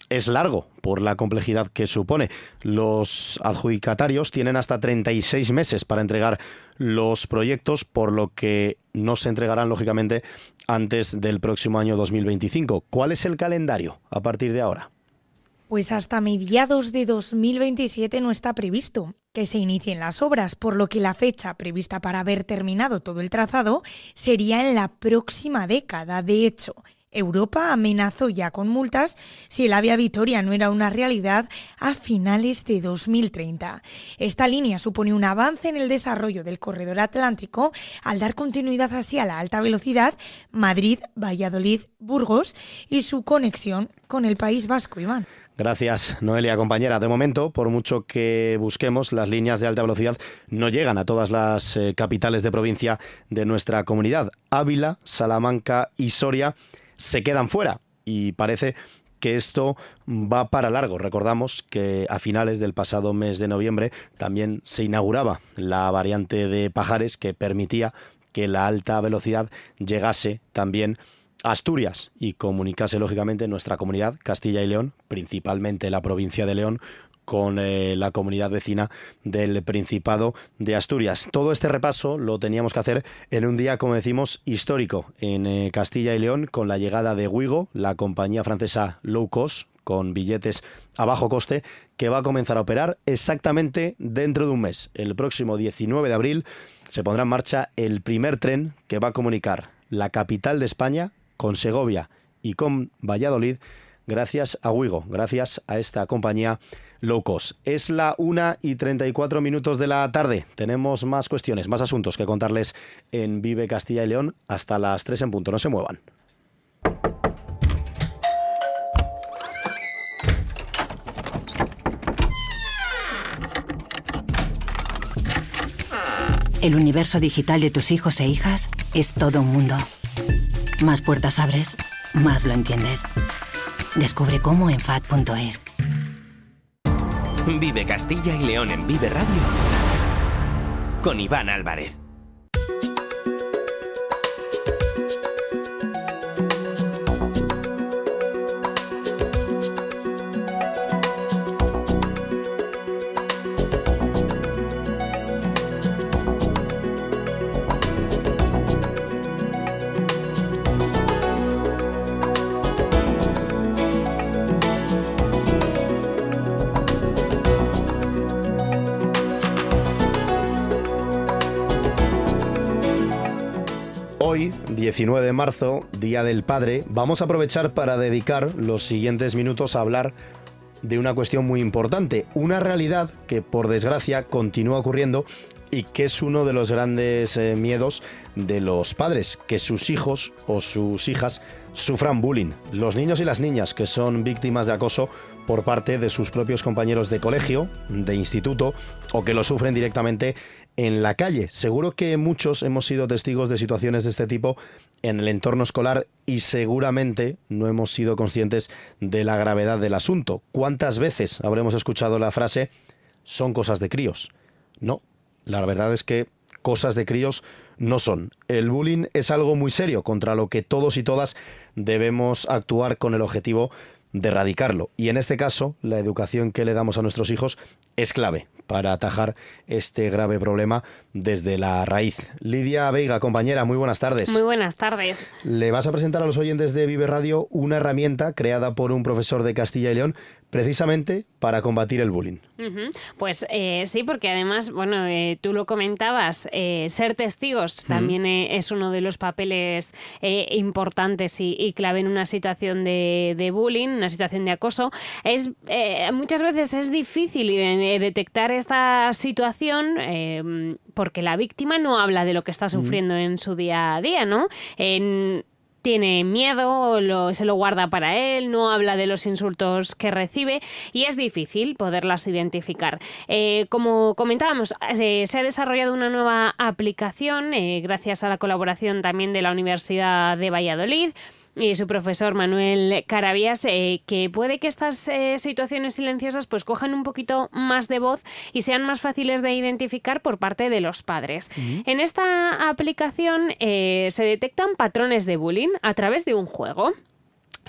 es largo por la complejidad que supone. Los adjudicatarios tienen hasta 36 meses para entregar los proyectos, por lo que no se entregarán, lógicamente, antes del próximo año 2025. ¿Cuál es el calendario a partir de ahora? Pues hasta mediados de 2027 no está previsto que se inicien las obras, por lo que la fecha prevista para haber terminado todo el trazado sería en la próxima década. De hecho, Europa amenazó ya con multas si el Avia Vitoria no era una realidad a finales de 2030. Esta línea supone un avance en el desarrollo del corredor atlántico al dar continuidad así a la alta velocidad Madrid-Valladolid-Burgos y su conexión con el País Vasco, Iván. Gracias, Noelia, compañera. De momento, por mucho que busquemos, las líneas de alta velocidad no llegan a todas las eh, capitales de provincia de nuestra comunidad. Ávila, Salamanca y Soria se quedan fuera. Y parece que esto va para largo. Recordamos que a finales del pasado mes de noviembre también se inauguraba la variante de Pajares que permitía que la alta velocidad llegase también a Asturias y comunicase lógicamente nuestra comunidad Castilla y León, principalmente la provincia de León, con eh, la comunidad vecina del Principado de Asturias. Todo este repaso lo teníamos que hacer en un día, como decimos, histórico en eh, Castilla y León, con la llegada de Huigo, la compañía francesa Low Cost, con billetes a bajo coste, que va a comenzar a operar exactamente dentro de un mes. El próximo 19 de abril se pondrá en marcha el primer tren que va a comunicar la capital de España con Segovia y con Valladolid gracias a Wigo, gracias a esta compañía locos. Es la 1 y 34 minutos de la tarde. Tenemos más cuestiones, más asuntos que contarles en Vive Castilla y León hasta las 3 en punto. No se muevan. El universo digital de tus hijos e hijas es todo un mundo. Más puertas abres, más lo entiendes. Descubre cómo en FAD.es. Vive Castilla y León en Vive Radio con Iván Álvarez. 19 de marzo, Día del Padre, vamos a aprovechar para dedicar los siguientes minutos a hablar de una cuestión muy importante, una realidad que por desgracia continúa ocurriendo y que es uno de los grandes eh, miedos de los padres, que sus hijos o sus hijas sufran bullying. Los niños y las niñas que son víctimas de acoso por parte de sus propios compañeros de colegio, de instituto o que lo sufren directamente en la calle. Seguro que muchos hemos sido testigos de situaciones de este tipo en el entorno escolar y seguramente no hemos sido conscientes de la gravedad del asunto. ¿Cuántas veces habremos escuchado la frase son cosas de críos? No, la verdad es que cosas de críos no son. El bullying es algo muy serio contra lo que todos y todas debemos actuar con el objetivo de erradicarlo. Y en este caso, la educación que le damos a nuestros hijos es clave para atajar este grave problema desde la raíz. Lidia Veiga, compañera, muy buenas tardes. Muy buenas tardes. Le vas a presentar a los oyentes de Vive Radio una herramienta creada por un profesor de Castilla y León precisamente para combatir el bullying. Pues eh, sí, porque además, bueno, eh, tú lo comentabas, eh, ser testigos también es uno de los papeles importantes y, clave en una situación de, bullying, una situación de acoso. Es, muchas veces es difícil detectar esta situación porque la víctima no habla de lo que está sufriendo en su día a día, ¿no? tiene miedo, se lo guarda para él, no habla de los insultos que recibe y es difícil poderlas identificar. Eh, como comentábamos, eh, se ha desarrollado una nueva aplicación eh, gracias a la colaboración también de la Universidad de Valladolid y su profesor Manuel Carabías, eh, que puede que estas eh, situaciones silenciosas pues cojan un poquito más de voz y sean más fáciles de identificar por parte de los padres. En esta aplicación eh, se detectan patrones de bullying a través de un juego.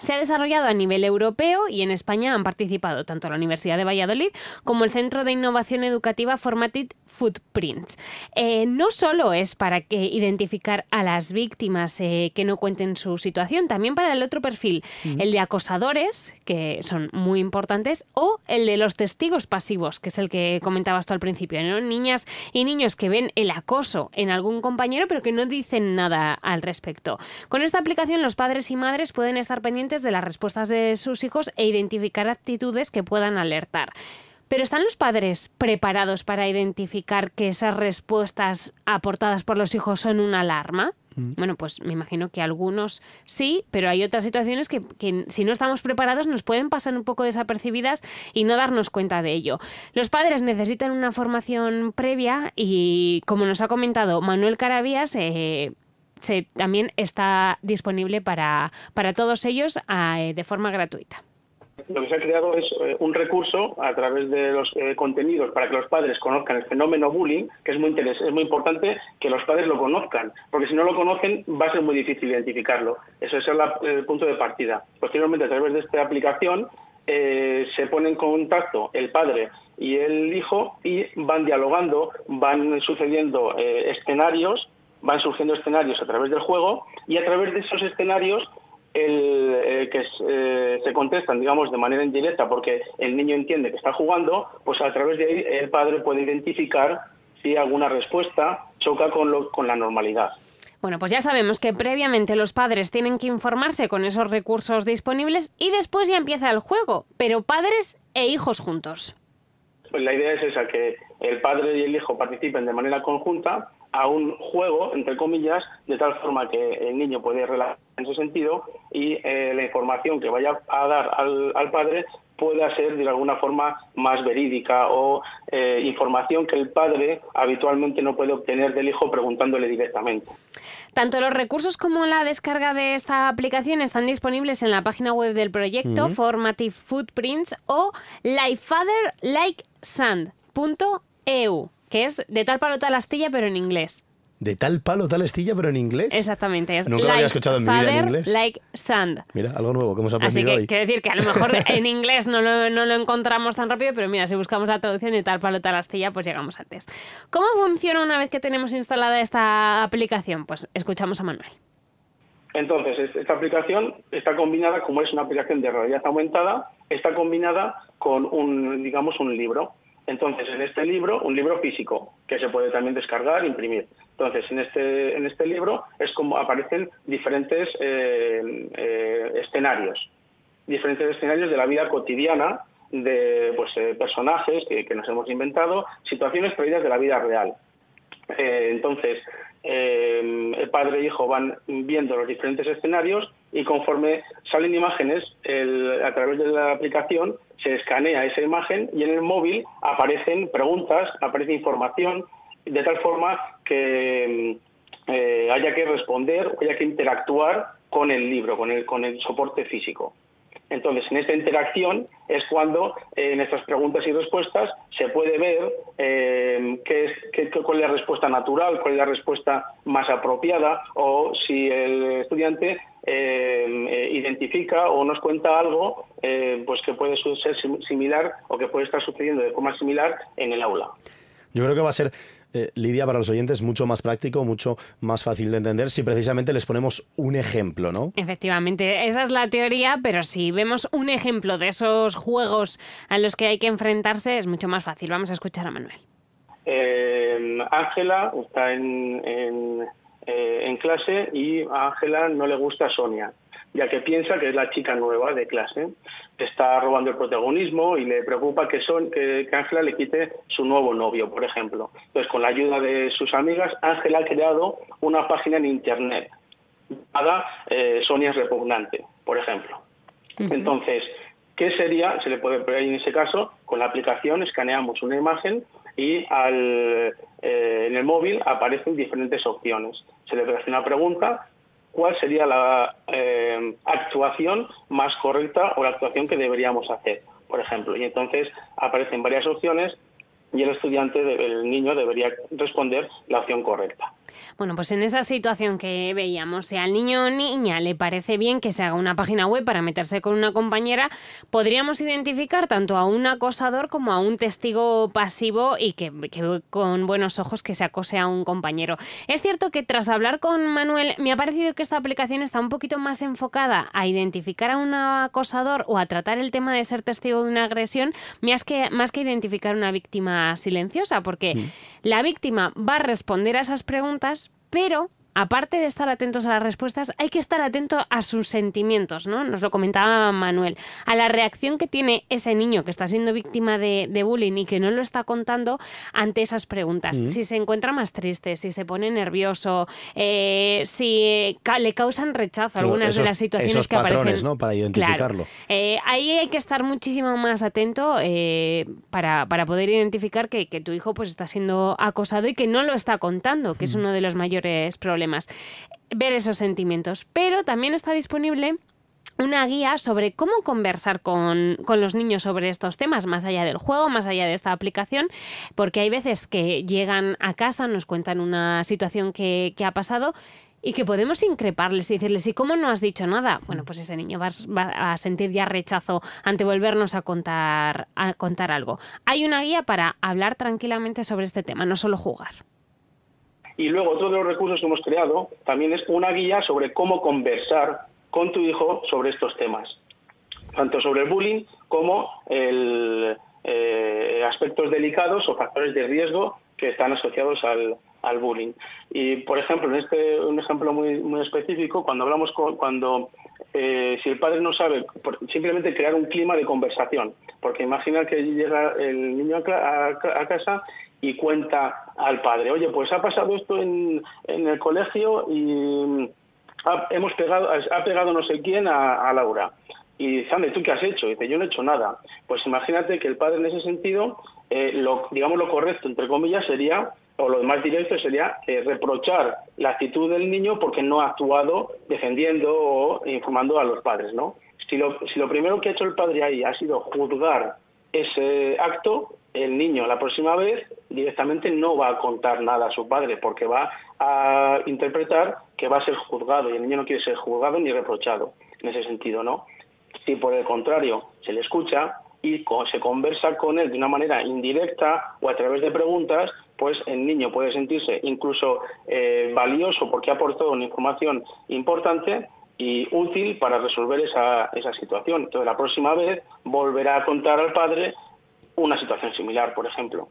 Se ha desarrollado a nivel europeo y en España han participado tanto la Universidad de Valladolid como el Centro de Innovación Educativa Formatit Footprints. Eh, no solo es para identificar a las víctimas eh, que no cuenten su situación, también para el otro perfil, el de acosadores, que son muy importantes, o el de los testigos pasivos, que es el que comentabas tú al principio, niñas y niños que ven el acoso en algún compañero pero que no dicen nada al respecto. Con esta aplicación los padres y madres pueden estar pendientes de las respuestas de sus hijos e identificar actitudes que puedan alertar. Pero ¿están los padres preparados para identificar que esas respuestas aportadas por los hijos son una alarma? Mm. Bueno, pues me imagino que algunos sí, pero hay otras situaciones que, si no estamos preparados nos pueden pasar un poco desapercibidas y no darnos cuenta de ello. Los padres necesitan una formación previa y, como nos ha comentado Manuel Carabías, eh, también está disponible para, para todos ellos ah, eh, de forma gratuita. Lo que se ha creado es eh, un recurso a través de los eh, contenidos para que los padres conozcan el fenómeno bullying, que es muy es muy importante que los padres lo conozcan, porque si no lo conocen va a ser muy difícil identificarlo. Eso es el, punto de partida. Posteriormente, a través de esta aplicación, se pone en contacto el padre y el hijo y van dialogando, van sucediendo escenarios van surgiendo escenarios a través del juego y a través de esos escenarios que eh, se contestan, digamos, de manera indirecta porque el niño entiende que está jugando, pues a través de ahí el padre puede identificar si alguna respuesta choca con, lo, con la normalidad. Bueno, pues ya sabemos que previamente los padres tienen que informarse con esos recursos disponibles y después ya empieza el juego, pero padres e hijos juntos. Pues la idea es esa, que el padre y el hijo participen de manera conjunta a un juego, entre comillas, de tal forma que el niño puede relajar en ese sentido y eh, la información que vaya a dar al, padre pueda ser de alguna forma más verídica o eh, información que el padre habitualmente no puede obtener del hijo preguntándole directamente. Tanto los recursos como la descarga de esta aplicación están disponibles en la página web del proyecto Formative Footprints o lifefatherlikesand.eu que es de tal palo tal astilla, pero en inglés. De tal palo, tal astilla, pero en inglés. Exactamente. Nunca lo había escuchado en mi en inglés. Like sand. Mira, algo nuevo que hemos aprendido Así que, Quiero decir que a lo mejor (laughs) en inglés no lo, encontramos tan rápido, pero mira, si buscamos la traducción de tal palo, tal astilla, pues llegamos antes. ¿Cómo funciona una vez que tenemos instalada esta aplicación? Pues escuchamos a Manuel. Entonces, esta aplicación está combinada, como es una aplicación de realidad aumentada, está combinada con un, digamos, un libro. Entonces, en este libro, un libro físico, que se puede también descargar, e imprimir. Entonces, en este, en este libro es como aparecen diferentes eh, eh, escenarios, diferentes escenarios de la vida cotidiana de pues, eh, personajes que, nos hemos inventado, situaciones traídas de la vida real. entonces, el padre e hijo van viendo los diferentes escenarios y conforme salen imágenes a través de la aplicación se escanea esa imagen y en el móvil aparecen preguntas, aparece información, de tal forma que mm, eh, haya que responder haya que interactuar con el libro, con el, con el soporte físico. Entonces, en esta interacción es cuando en eh, estas preguntas y respuestas se puede ver eh, qué es, cuál es la respuesta natural, cuál es la respuesta más apropiada o si el estudiante eh, identifica o nos cuenta algo eh, pues que puede ser similar o que puede estar sucediendo de forma similar en el aula. Yo creo que va a ser eh, Lidia, para los oyentes, mucho más práctico, mucho más fácil de entender si precisamente les ponemos un ejemplo, ¿no? Efectivamente, esa es la teoría, pero si vemos un ejemplo de esos juegos a los que hay que enfrentarse, es mucho más fácil. Vamos a escuchar a Manuel. Ángela está en, eh, en clase y a Ángela no le gusta Sonia, ya que piensa que es la chica nueva de clase. Está robando el protagonismo y le preocupa que Ángela que, le quite su nuevo novio, por ejemplo. Entonces, con la ayuda de sus amigas, Ángela ha creado una página en Internet llamada eh, Sonia es repugnante, por ejemplo. Entonces, ¿qué sería? Se le puede ver en ese caso, con la aplicación escaneamos una imagen y al eh, en el móvil aparecen diferentes opciones. Se le hace una pregunta, ¿cuál sería la eh, actuación más correcta o la actuación que deberíamos hacer? Por ejemplo, y entonces aparecen varias opciones y el estudiante, el niño, debería responder la opción correcta. Bueno, pues en esa situación que veíamos, sea al niño o niña le parece bien que se haga una página web para meterse con una compañera, podríamos identificar tanto a un acosador como a un testigo pasivo y que, con buenos ojos que se acose a un compañero. Es cierto que tras hablar con Manuel me ha parecido que esta aplicación está un poquito más enfocada a identificar a un acosador o a tratar el tema de ser testigo de una agresión, más que, más que identificar una víctima silenciosa, porque mm. la víctima va a responder a esas preguntas pero aparte de estar atentos a las respuestas, hay que estar atento a sus sentimientos, ¿no? Nos lo comentaba Manuel, a la reacción que tiene ese niño que está siendo víctima de, bullying y que no lo está contando ante esas preguntas. Si se encuentra más triste, si se pone nervioso, eh, si eh, le causan rechazo algunas de las situaciones que aparecen. Para identificarlo. Eh, ahí hay que estar muchísimo más atento para, poder identificar que, tu hijo pues está siendo acosado y que no lo está contando, que es uno de los mayores problemas ver esos sentimientos. Pero también está disponible una guía sobre cómo conversar con, los niños sobre estos temas, más allá del juego, más allá de esta aplicación, porque hay veces que llegan a casa, nos cuentan una situación que, ha pasado y que podemos increparles y decirles, ¿y cómo no has dicho nada? Bueno, pues ese niño va, a sentir ya rechazo ante volvernos a contar, a contar algo. Hay una guía para hablar tranquilamente sobre este tema, no solo jugar. Y luego todos los recursos que hemos creado también es una guía sobre cómo conversar con tu hijo sobre estos temas, tanto sobre el bullying como el, eh, aspectos delicados o factores de riesgo que están asociados al, bullying. Y, por ejemplo, en este, un ejemplo muy, específico, cuando hablamos, con, cuando eh, si el padre no sabe, simplemente crear un clima de conversación, porque imagina que llega el niño a casa y cuenta al padre, oye, pues ha pasado esto en, en el colegio y ha, hemos pegado, ha pegado no sé quién a, Laura. Y dice, ¿tú qué has hecho? Y dice, yo no he hecho nada. Pues imagínate que el padre en ese sentido, eh, lo, digamos lo correcto, entre comillas, sería, o lo más directo sería eh, reprochar la actitud del niño porque no ha actuado defendiendo o informando a los padres, ¿no? Si lo, si lo primero que ha hecho el padre ahí ha sido juzgar ese acto, el niño la próxima vez directamente no va a contar nada a su padre porque va a interpretar que va a ser juzgado y el niño no quiere ser juzgado ni reprochado en ese sentido, ¿no? Si por el contrario se le escucha y se conversa con él de una manera indirecta o a través de preguntas, pues el niño puede sentirse incluso eh, valioso porque ha aportado una información importante y útil para resolver esa, esa situación. Entonces la próxima vez volverá a contar al padre una situación similar, por ejemplo.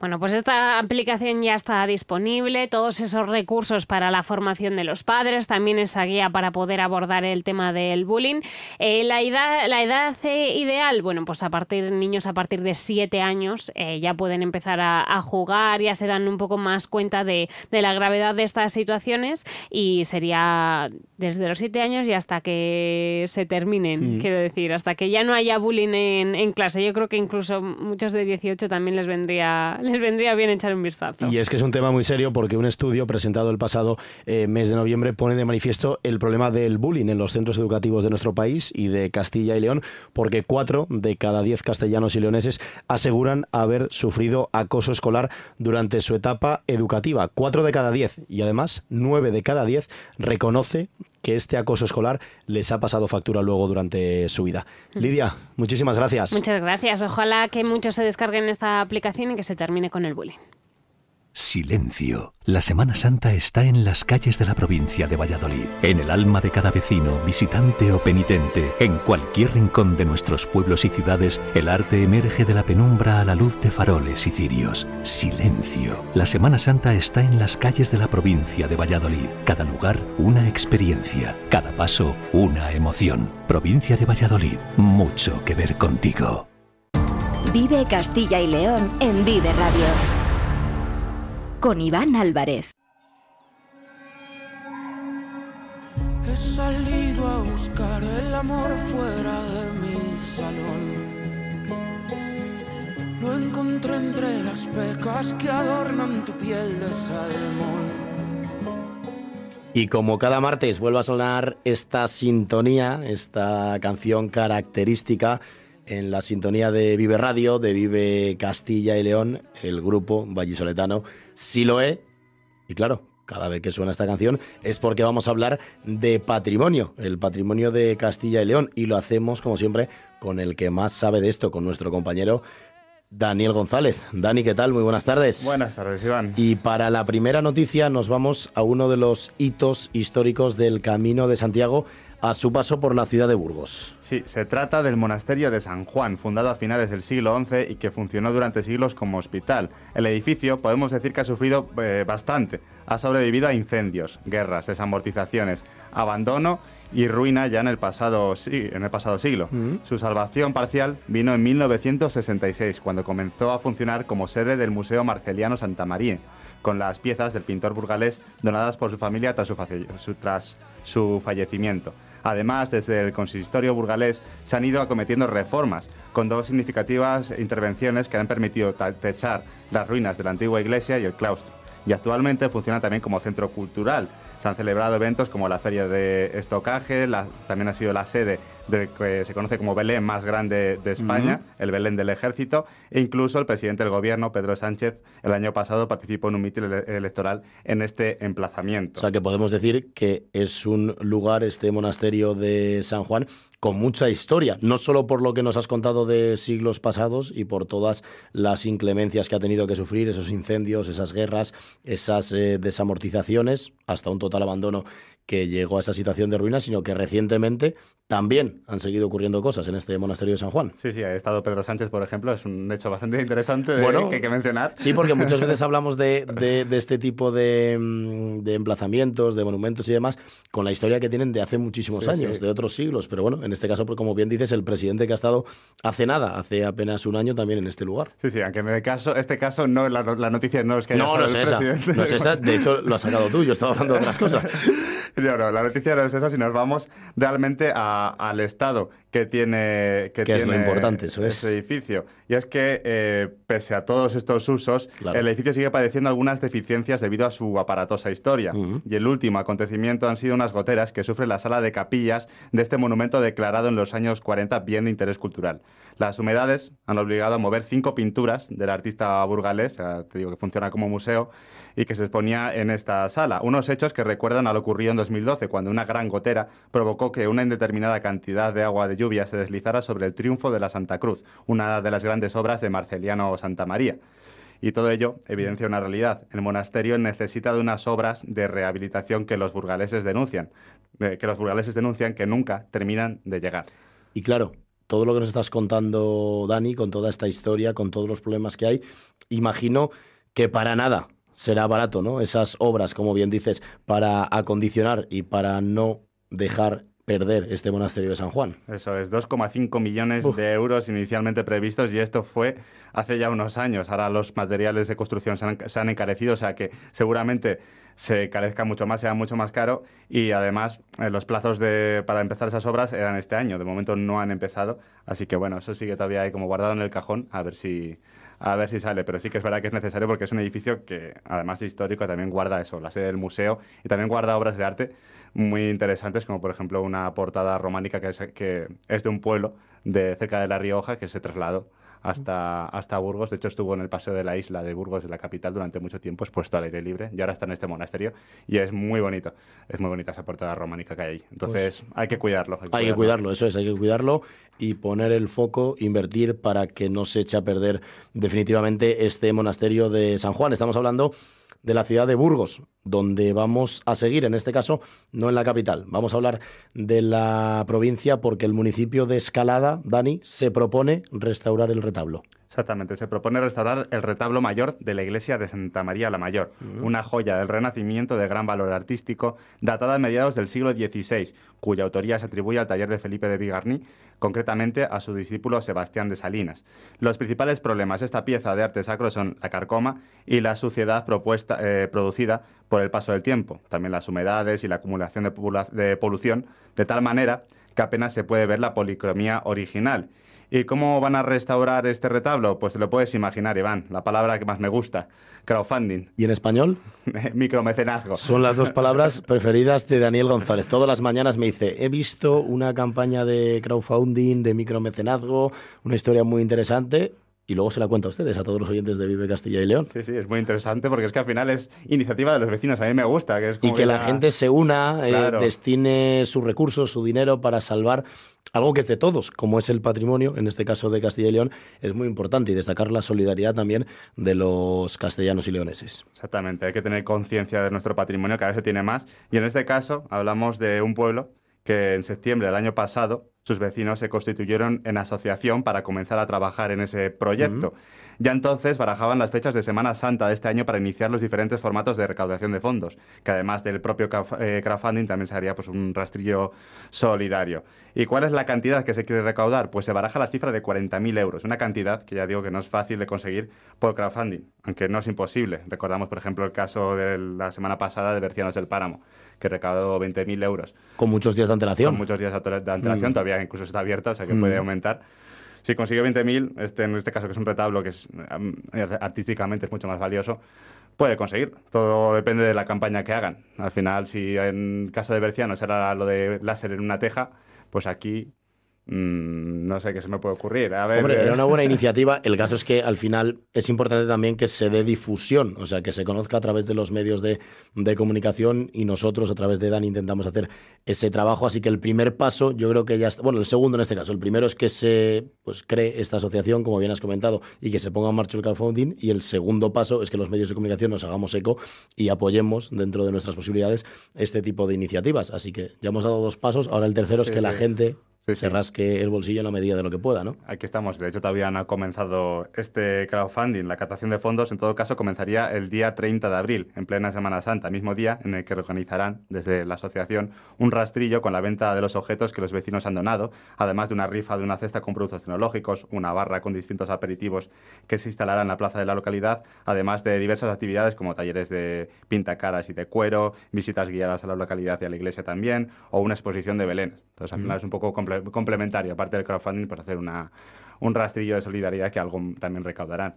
Bueno, pues esta aplicación ya está disponible, todos esos recursos para la formación de los padres, también esa guía para poder abordar el tema del bullying. Eh, la edad, la eh, edad ideal, bueno, pues a partir niños a partir de 7 años eh, ya pueden empezar a, jugar, ya se dan un poco más cuenta de, la gravedad de estas situaciones y sería desde los siete años y hasta que se terminen, mm. quiero decir, hasta que ya no haya bullying en, en clase. Yo creo que incluso muchos de 18 también les vendría les vendría bien echar un vistazo. Y es que es un tema muy serio porque un estudio presentado el pasado eh, mes de noviembre pone de manifiesto el problema del bullying en los centros educativos de nuestro país y de Castilla y León, porque cuatro de cada diez castellanos y leoneses aseguran haber sufrido acoso escolar durante su etapa educativa. Cuatro de cada diez y además nueve de cada diez reconoce que este acoso escolar les ha pasado factura luego durante su vida. Mm. Lidia, muchísimas gracias. Muchas gracias. Ojalá que muchos se descarguen esta aplicación y que se termine con el bullying. Silencio. La Semana Santa está en las calles de la provincia de Valladolid, en el alma de cada vecino, visitante o penitente. En cualquier rincón de nuestros pueblos y ciudades, el arte emerge de la penumbra a la luz de faroles y cirios. Silencio. La Semana Santa está en las calles de la provincia de Valladolid. Cada lugar, una experiencia. Cada paso, una emoción. Provincia de Valladolid, mucho que ver contigo. Vive Castilla y León en Vive Radio con Iván Álvarez. He salido a buscar el amor fuera de mi salón. Lo encontré entre las pecas que adornan tu piel de salmón. Y como cada martes vuelve a sonar esta sintonía, esta canción característica en la sintonía de Vive Radio, de Vive Castilla y León, el grupo vallisoletano Sí lo he. Y claro, cada vez que suena esta canción es porque vamos a hablar de patrimonio, el patrimonio de Castilla y León. Y lo hacemos, como siempre, con el que más sabe de esto, con nuestro compañero Daniel González. Dani, ¿qué tal? Muy buenas tardes. Buenas tardes, Iván. Y para la primera noticia nos vamos a uno de los hitos históricos del Camino de Santiago a su paso por la ciudad de Burgos. Sí, se trata del monasterio de San Juan, fundado a finales del siglo XI y que funcionó durante siglos como hospital. El edificio podemos decir que ha sufrido eh, bastante. Ha sobrevivido a incendios, guerras, desamortizaciones, abandono y ruina ya en el pasado, siglo. Mm. Su salvación parcial vino en 1966, cuando comenzó a funcionar como sede del Museo Marceliano Santa María, con las piezas del pintor burgalés donadas por su familia tras su fallecimiento. Además, desde el consistorio burgalés se han ido acometiendo reformas, con dos significativas intervenciones que han permitido techar las ruinas de la antigua iglesia y el claustro. Y actualmente funciona también como centro cultural. Se han celebrado eventos como la Feria de Estocaje, también ha sido la sede que se conoce como Belén más grande de España, el Belén del Ejército, e incluso el presidente del gobierno, Pedro Sánchez, el año pasado participó en un mitin electoral en este emplazamiento. O sea que podemos decir que es un lugar, este monasterio de San Juan, con mucha historia, no solo por lo que nos has contado de siglos pasados y por todas las inclemencias que ha tenido que sufrir, esos incendios, esas guerras, esas eh, desamortizaciones, hasta un total abandono que llegó a esa situación de ruina, sino que recientemente también han seguido ocurriendo cosas en este monasterio de San Juan. Sí, sí, ha estado Pedro Sánchez, por ejemplo, es un hecho bastante interesante que hay que mencionar. Sí, porque muchas veces (laughs) hablamos de, este tipo mm, de, emplazamientos, de monumentos y demás, con la historia que tienen de hace muchísimos años, de otros siglos, pero bueno, en este caso, como bien dices, el presidente que ha estado hace nada, hace apenas un año también en este lugar. Sí, sí, aunque en caso, este caso no, la, noticia no es que haya no, no el No es esa, de hecho lo has sacado tú, yo estaba hablando de otras (laughs) cosas. Claro, la noticia no es esa, si nos vamos realmente al estado que tiene, que, es lo importante, ese edificio. Y es que, eh, pese a todos estos usos, el edificio sigue padeciendo algunas deficiencias debido a su aparatosa historia. Y el último acontecimiento han sido unas goteras que sufre la sala de capillas de este monumento declarado en los años 40 bien de interés cultural. Las humedades han obligado a mover cinco pinturas del artista burgalés, te digo que funciona como museo, y que se exponía en esta sala. Unos hechos que recuerdan a lo ocurrido en 2012, cuando una gran gotera provocó que una indeterminada cantidad de agua de lluvia se deslizara sobre el triunfo de la Santa Cruz, una de las grandes obras de Marceliano Santa María. Y todo ello evidencia una realidad. El monasterio necesita de unas obras de rehabilitación que los burgaleses denuncian, eh, que los burgaleses denuncian que nunca terminan de llegar. Y claro, todo lo que nos estás contando, Dani, con toda esta historia, con todos los problemas que hay, imagino que para nada será barato, ¿no? Esas obras, como bien dices, para acondicionar y para no dejar perder este monasterio de San Juan. Eso es, 2,5 millones de euros inicialmente previstos y esto fue hace ya unos años. Ahora los materiales de construcción se han, encarecido, o sea que seguramente se carezca mucho más, sea mucho más caro y además eh, los plazos de, para empezar esas obras eran este año, de momento no han empezado, así que bueno, eso sigue todavía ahí como guardado en el cajón, a ver si, a ver si sale, pero sí que es verdad que es necesario porque es un edificio que, además de histórico, también guarda eso, la sede del museo y también guarda obras de arte muy interesantes, como por ejemplo una portada románica que es, que es de un pueblo de cerca de La Rioja que se trasladó hasta, hasta Burgos. De hecho, estuvo en el Paseo de la Isla de Burgos, de la capital, durante mucho tiempo, expuesto al aire libre. Y ahora está en este monasterio y es muy bonito. Es muy bonita esa portada románica que hay ahí. Entonces, pues hay que cuidarlo. Hay que cuidarlo, eso es, hay que cuidarlo y poner el foco, invertir para que no se eche a perder definitivamente este monasterio de San Juan. Estamos hablando de la ciudad de Burgos, donde vamos a seguir, en este caso, no en la capital. Vamos a hablar de la provincia porque el municipio de Escalada, Dani, se propone restaurar el retablo. Exactamente, se propone restaurar el retablo mayor de la iglesia de Santa María la Mayor, mm. una joya del Renacimiento de gran valor artístico, datada a mediados del siglo XVI, cuya autoría se atribuye al taller de Felipe de Vigarny, concretamente a su discípulo Sebastián de Salinas. Los principales problemas de esta pieza de arte sacro son la carcoma y la suciedad eh, producida por el paso del tiempo, también las humedades y la acumulación de polución, de tal manera que apenas se puede ver la policromía original ¿Y cómo van a restaurar este retablo? Pues te lo puedes imaginar, Iván, la palabra que más me gusta, crowdfunding. ¿Y en español? (laughs) Micromecenazgo. Son las dos palabras (laughs) preferidas de Daniel González. Todas las mañanas me dice, he visto una campaña de crowdfunding, de micromecenazgo, una historia muy interesante y luego se la cuenta a ustedes, a todos los oyentes de Vive Castilla y León. Sí, sí, es muy interesante porque es que al final es iniciativa de los vecinos, a mí me gusta. Que y que, la, gente se una, eh, destine sus recursos, su dinero para salvar algo que es de todos, como es el patrimonio, en este caso de Castilla y León, es muy importante y destacar la solidaridad también de los castellanos y leoneses. Exactamente, hay que tener conciencia de nuestro patrimonio, cada vez se tiene más. Y en este caso hablamos de un pueblo que en septiembre del año pasado sus vecinos se constituyeron en asociación para comenzar a trabajar en ese proyecto. Ya entonces barajaban las fechas de Semana Santa de este año para iniciar los diferentes formatos de recaudación de fondos, que además del propio eh, crowdfunding también se haría pues, un rastrillo solidario. ¿Y cuál es la cantidad que se quiere recaudar? Pues se baraja la cifra de 40.000 euros, una cantidad que ya digo que no es fácil de conseguir por crowdfunding, aunque no es imposible. Recordamos, por ejemplo, el caso de la semana pasada de versiones del Páramo que recaudó 20.000 euros. Con muchos días de antelación. Con muchos días de antelación, mm. todavía incluso está abierta, o sea que puede mm. aumentar. Si consigue 20.000, este, en este caso que es un retablo que es, artísticamente es mucho más valioso, puede conseguir. Todo depende de la campaña que hagan. Al final, si en caso de no será lo de láser en una teja, pues aquí Mm, no sé qué se me puede ocurrir. A Hombre, eh. era una buena (laughs) iniciativa. El caso es que al final es importante también que se dé difusión, o sea, que se conozca a través de los medios de, comunicación y nosotros a través de Dan intentamos hacer ese trabajo. Así que el primer paso, yo creo que ya está. Bueno, el segundo en este caso. El primero es que se pues, cree esta asociación, como bien has comentado, y que se ponga en marcha el crowdfunding. Y el segundo paso es que los medios de comunicación nos hagamos eco y apoyemos dentro de nuestras posibilidades este tipo de iniciativas. Así que ya hemos dado dos pasos. Ahora el tercero es que la gente sí, se rasque el bolsillo en la medida de lo que pueda, ¿no? Aquí estamos. De hecho, todavía no ha comenzado este crowdfunding. La captación de fondos, en todo caso, comenzaría el día 30 de abril, en plena Semana Santa, mismo día en el que organizarán desde la asociación un rastrillo con la venta de los objetos que los vecinos han donado, además de una rifa de una cesta con productos tecnológicos, una barra con distintos aperitivos que se instalará en la plaza de la localidad, además de diversas actividades como talleres de pintacaras y de cuero, visitas guiadas a la localidad y a la iglesia también, o una exposición de Belén. Entonces, al final es un poco complejo complementario, aparte del crowdfunding, para hacer una, un rastrillo de solidaridad que algo también recaudarán.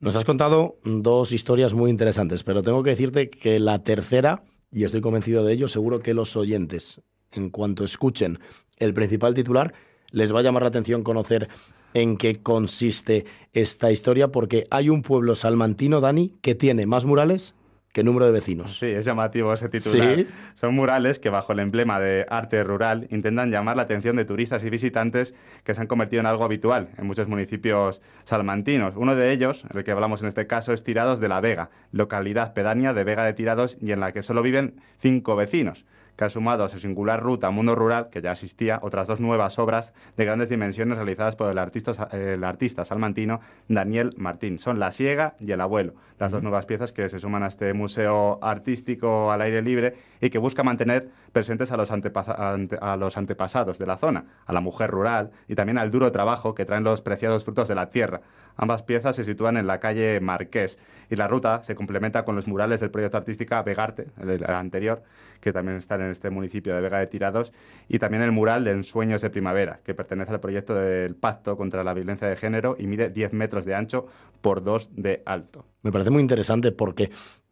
Nos has contado dos historias muy interesantes, pero tengo que decirte que la tercera, y estoy convencido de ello, seguro que los oyentes, en cuanto escuchen el principal titular, les va a llamar la atención conocer en qué consiste esta historia, porque hay un pueblo salmantino, Dani, que tiene más murales ¿Qué número de vecinos. Sí, es llamativo ese titular. Son murales que bajo el emblema de arte rural intentan llamar la atención de turistas y visitantes que se han convertido en algo habitual en muchos municipios salmantinos. Uno de ellos, el que hablamos en este caso, es Tirados de la Vega, localidad pedánea de Vega de Tirados y en la que solo viven cinco vecinos que ha sumado a su singular ruta Mundo Rural, que ya existía, otras dos nuevas obras de grandes dimensiones realizadas por el artista, el artista salmantino Daniel Martín. Son La Siega y El Abuelo, las dos nuevas piezas que se suman a este museo artístico al aire libre y que busca mantener presentes a los, antepasados de la zona, a la mujer rural y también al duro trabajo que traen los preciados frutos de la tierra. Ambas piezas se sitúan en la calle Marqués y la ruta se complementa con los murales del proyecto artístico Vegarte, el, anterior, que también están en este municipio de Vega de Tirados, y también el mural de Ensueños de Primavera, que pertenece al proyecto del Pacto contra la Violencia de Género y mide 10 metros de ancho por 2 de alto. Me parece muy interesante porque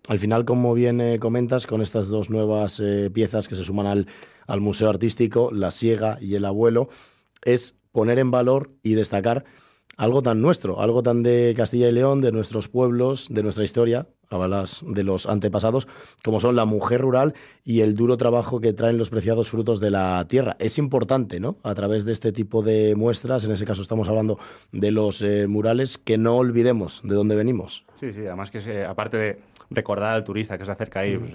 al final, como bien eh, comentas, con estas dos nuevas eh, piezas que se suman al, al Museo Artístico, La Siega y El Abuelo, es poner en valor y destacar algo tan nuestro, algo tan de Castilla y León, de nuestros pueblos, de nuestra historia, de los antepasados, como son la mujer rural y el duro trabajo que traen los preciados frutos de la tierra. Es importante, ¿no? A través de este tipo de muestras, en ese caso estamos hablando de los eh, murales, que no olvidemos de dónde venimos. Sí, sí, además que aparte de recordar al turista que se acerca ahí, pues,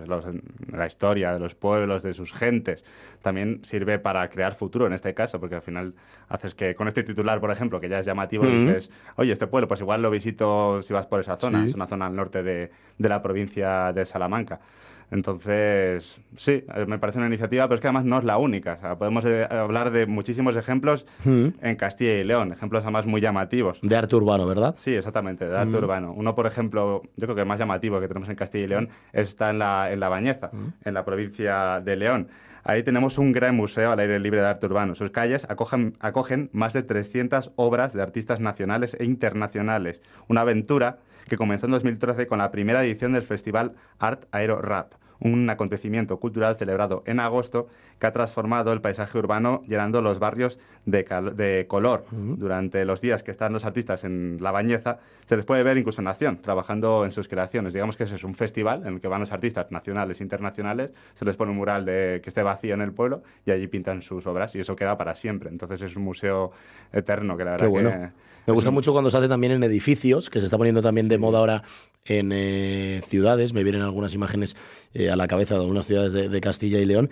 la historia de los pueblos, de sus gentes. También sirve para crear futuro en este caso, porque al final haces que con este titular, por ejemplo, que ya es llamativo, dices, oye, este pueblo, pues igual lo visito si vas por esa zona, es una zona al norte de, de la provincia de Salamanca. Entonces, sí, eh, me parece una iniciativa, pero es que además no es la única. podemos eh, hablar de muchísimos ejemplos hmm. en Castilla y León, ejemplos además muy llamativos. De arte urbano, ¿verdad? Sí, exactamente, de arte hmm. urbano. Uno, por ejemplo, yo creo que el más llamativo que tenemos en Castilla y León está en la, en Bañeza, hmm. en la provincia de León. Ahí tenemos un gran museo al aire libre de arte urbano. Sus calles acogen, acogen más de 300 obras de artistas nacionales e internacionales. Una aventura que comenzó en 2013 con la primera edición del festival Art Aero Rap un acontecimiento cultural celebrado en agosto que ha transformado el paisaje urbano llenando los barrios de, color. Durante los días que están los artistas en La Bañeza se les puede ver incluso en acción, trabajando en sus creaciones. Digamos que ese es un festival en el que van los artistas nacionales e internacionales, se les pone un mural de que esté vacío en el pueblo y allí pintan sus obras y eso queda para siempre. Entonces es un museo eterno que la verdad que... Me gusta mucho cuando se hace también en edificios, que se está poniendo también de moda ahora en eh, ciudades, me vienen algunas imágenes eh, a la cabeza de algunas ciudades de, Castilla y León.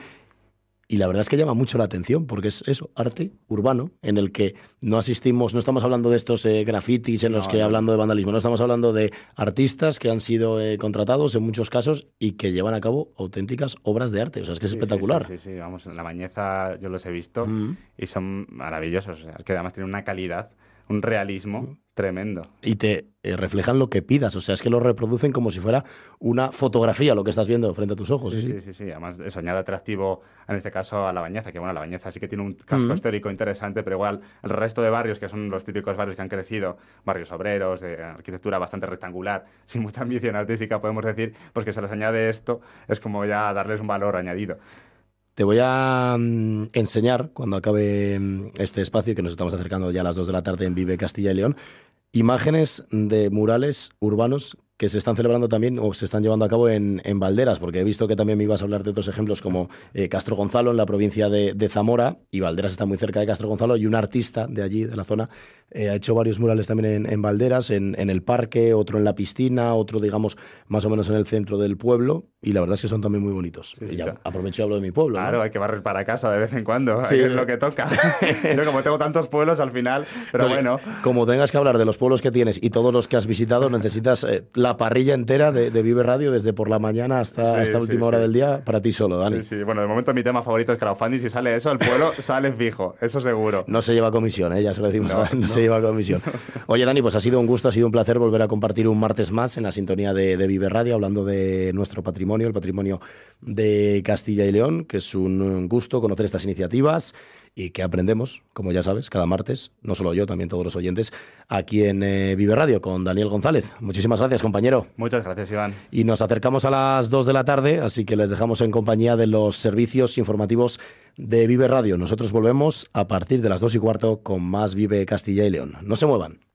Y la verdad es que llama mucho la atención porque es eso, arte urbano, en el que no asistimos, no estamos hablando de estos eh, grafitis en los que hablando de vandalismo, no estamos hablando de artistas que han sido contratados en muchos casos y que llevan a cabo auténticas obras de arte. O sea, es que es espectacular. Sí, sí, vamos, en la bañeza yo los he visto mm. y son maravillosos, que además tienen una calidad un realismo tremendo. Y te eh, reflejan lo que pidas, o sea, es que lo reproducen como si fuera una fotografía lo que estás viendo frente a tus ojos. Sí, sí, sí, sí, además eso añade atractivo en este caso a La Bañeza, que bueno, La Bañeza sí que tiene un casco histórico interesante, pero igual el resto de barrios, que son los típicos barrios que han crecido, barrios obreros, de arquitectura bastante rectangular, (laughs) sin mucha ambición artística, podemos decir, pues que se les añade esto, es como ya darles un valor añadido. Te voy a mm, enseñar, cuando acabe mm, este espacio, que nos estamos acercando ya a las 2 de la tarde en Vive Castilla y León, imágenes de murales urbanos que se están celebrando también o se están llevando a cabo en, en, Valderas, porque he visto que también me ibas a hablar de otros ejemplos como eh, Castro Gonzalo en la provincia de, Zamora, y Valderas está muy cerca de Castro Gonzalo, y un artista de allí, de la zona, eh, ha hecho varios murales también en, en Valderas, en, el parque, otro en la piscina, otro, digamos, más o menos en el centro del pueblo, y la verdad es que son también muy bonitos. y ya aprovecho y hablo de mi pueblo. Claro, hay que barrer para casa de vez en cuando, es lo que toca. pero (laughs) como tengo tantos pueblos al final, pero bueno. Como tengas que hablar de los pueblos que tienes y todos los que has visitado, necesitas... Eh, la parrilla entera de, Vive Radio desde por la mañana hasta, esta última hora del día para ti solo, Dani. Sí, sí. Bueno, de momento mi tema favorito es crowdfunding. Si sale eso al pueblo, (laughs) sale fijo, eso seguro. No se lleva comisión, ¿eh? ya se lo decimos, ahora. no, se lleva comisión. (laughs) Oye, Dani, pues ha sido un gusto, ha sido un placer volver a compartir un martes más en la sintonía de, de Vive Radio, hablando de nuestro patrimonio, el patrimonio de Castilla y León, que es un gusto conocer estas iniciativas y que aprendemos, como ya sabes, cada martes, no solo yo, también todos los oyentes, aquí en eh, Vive Radio con Daniel González. Muchísimas gracias, compañero. Muchas gracias, Iván. Y nos acercamos a las dos de la tarde, así que les dejamos en compañía de los servicios informativos de Vive Radio. Nosotros volvemos a partir de las dos y cuarto con más Vive Castilla y León. No se muevan.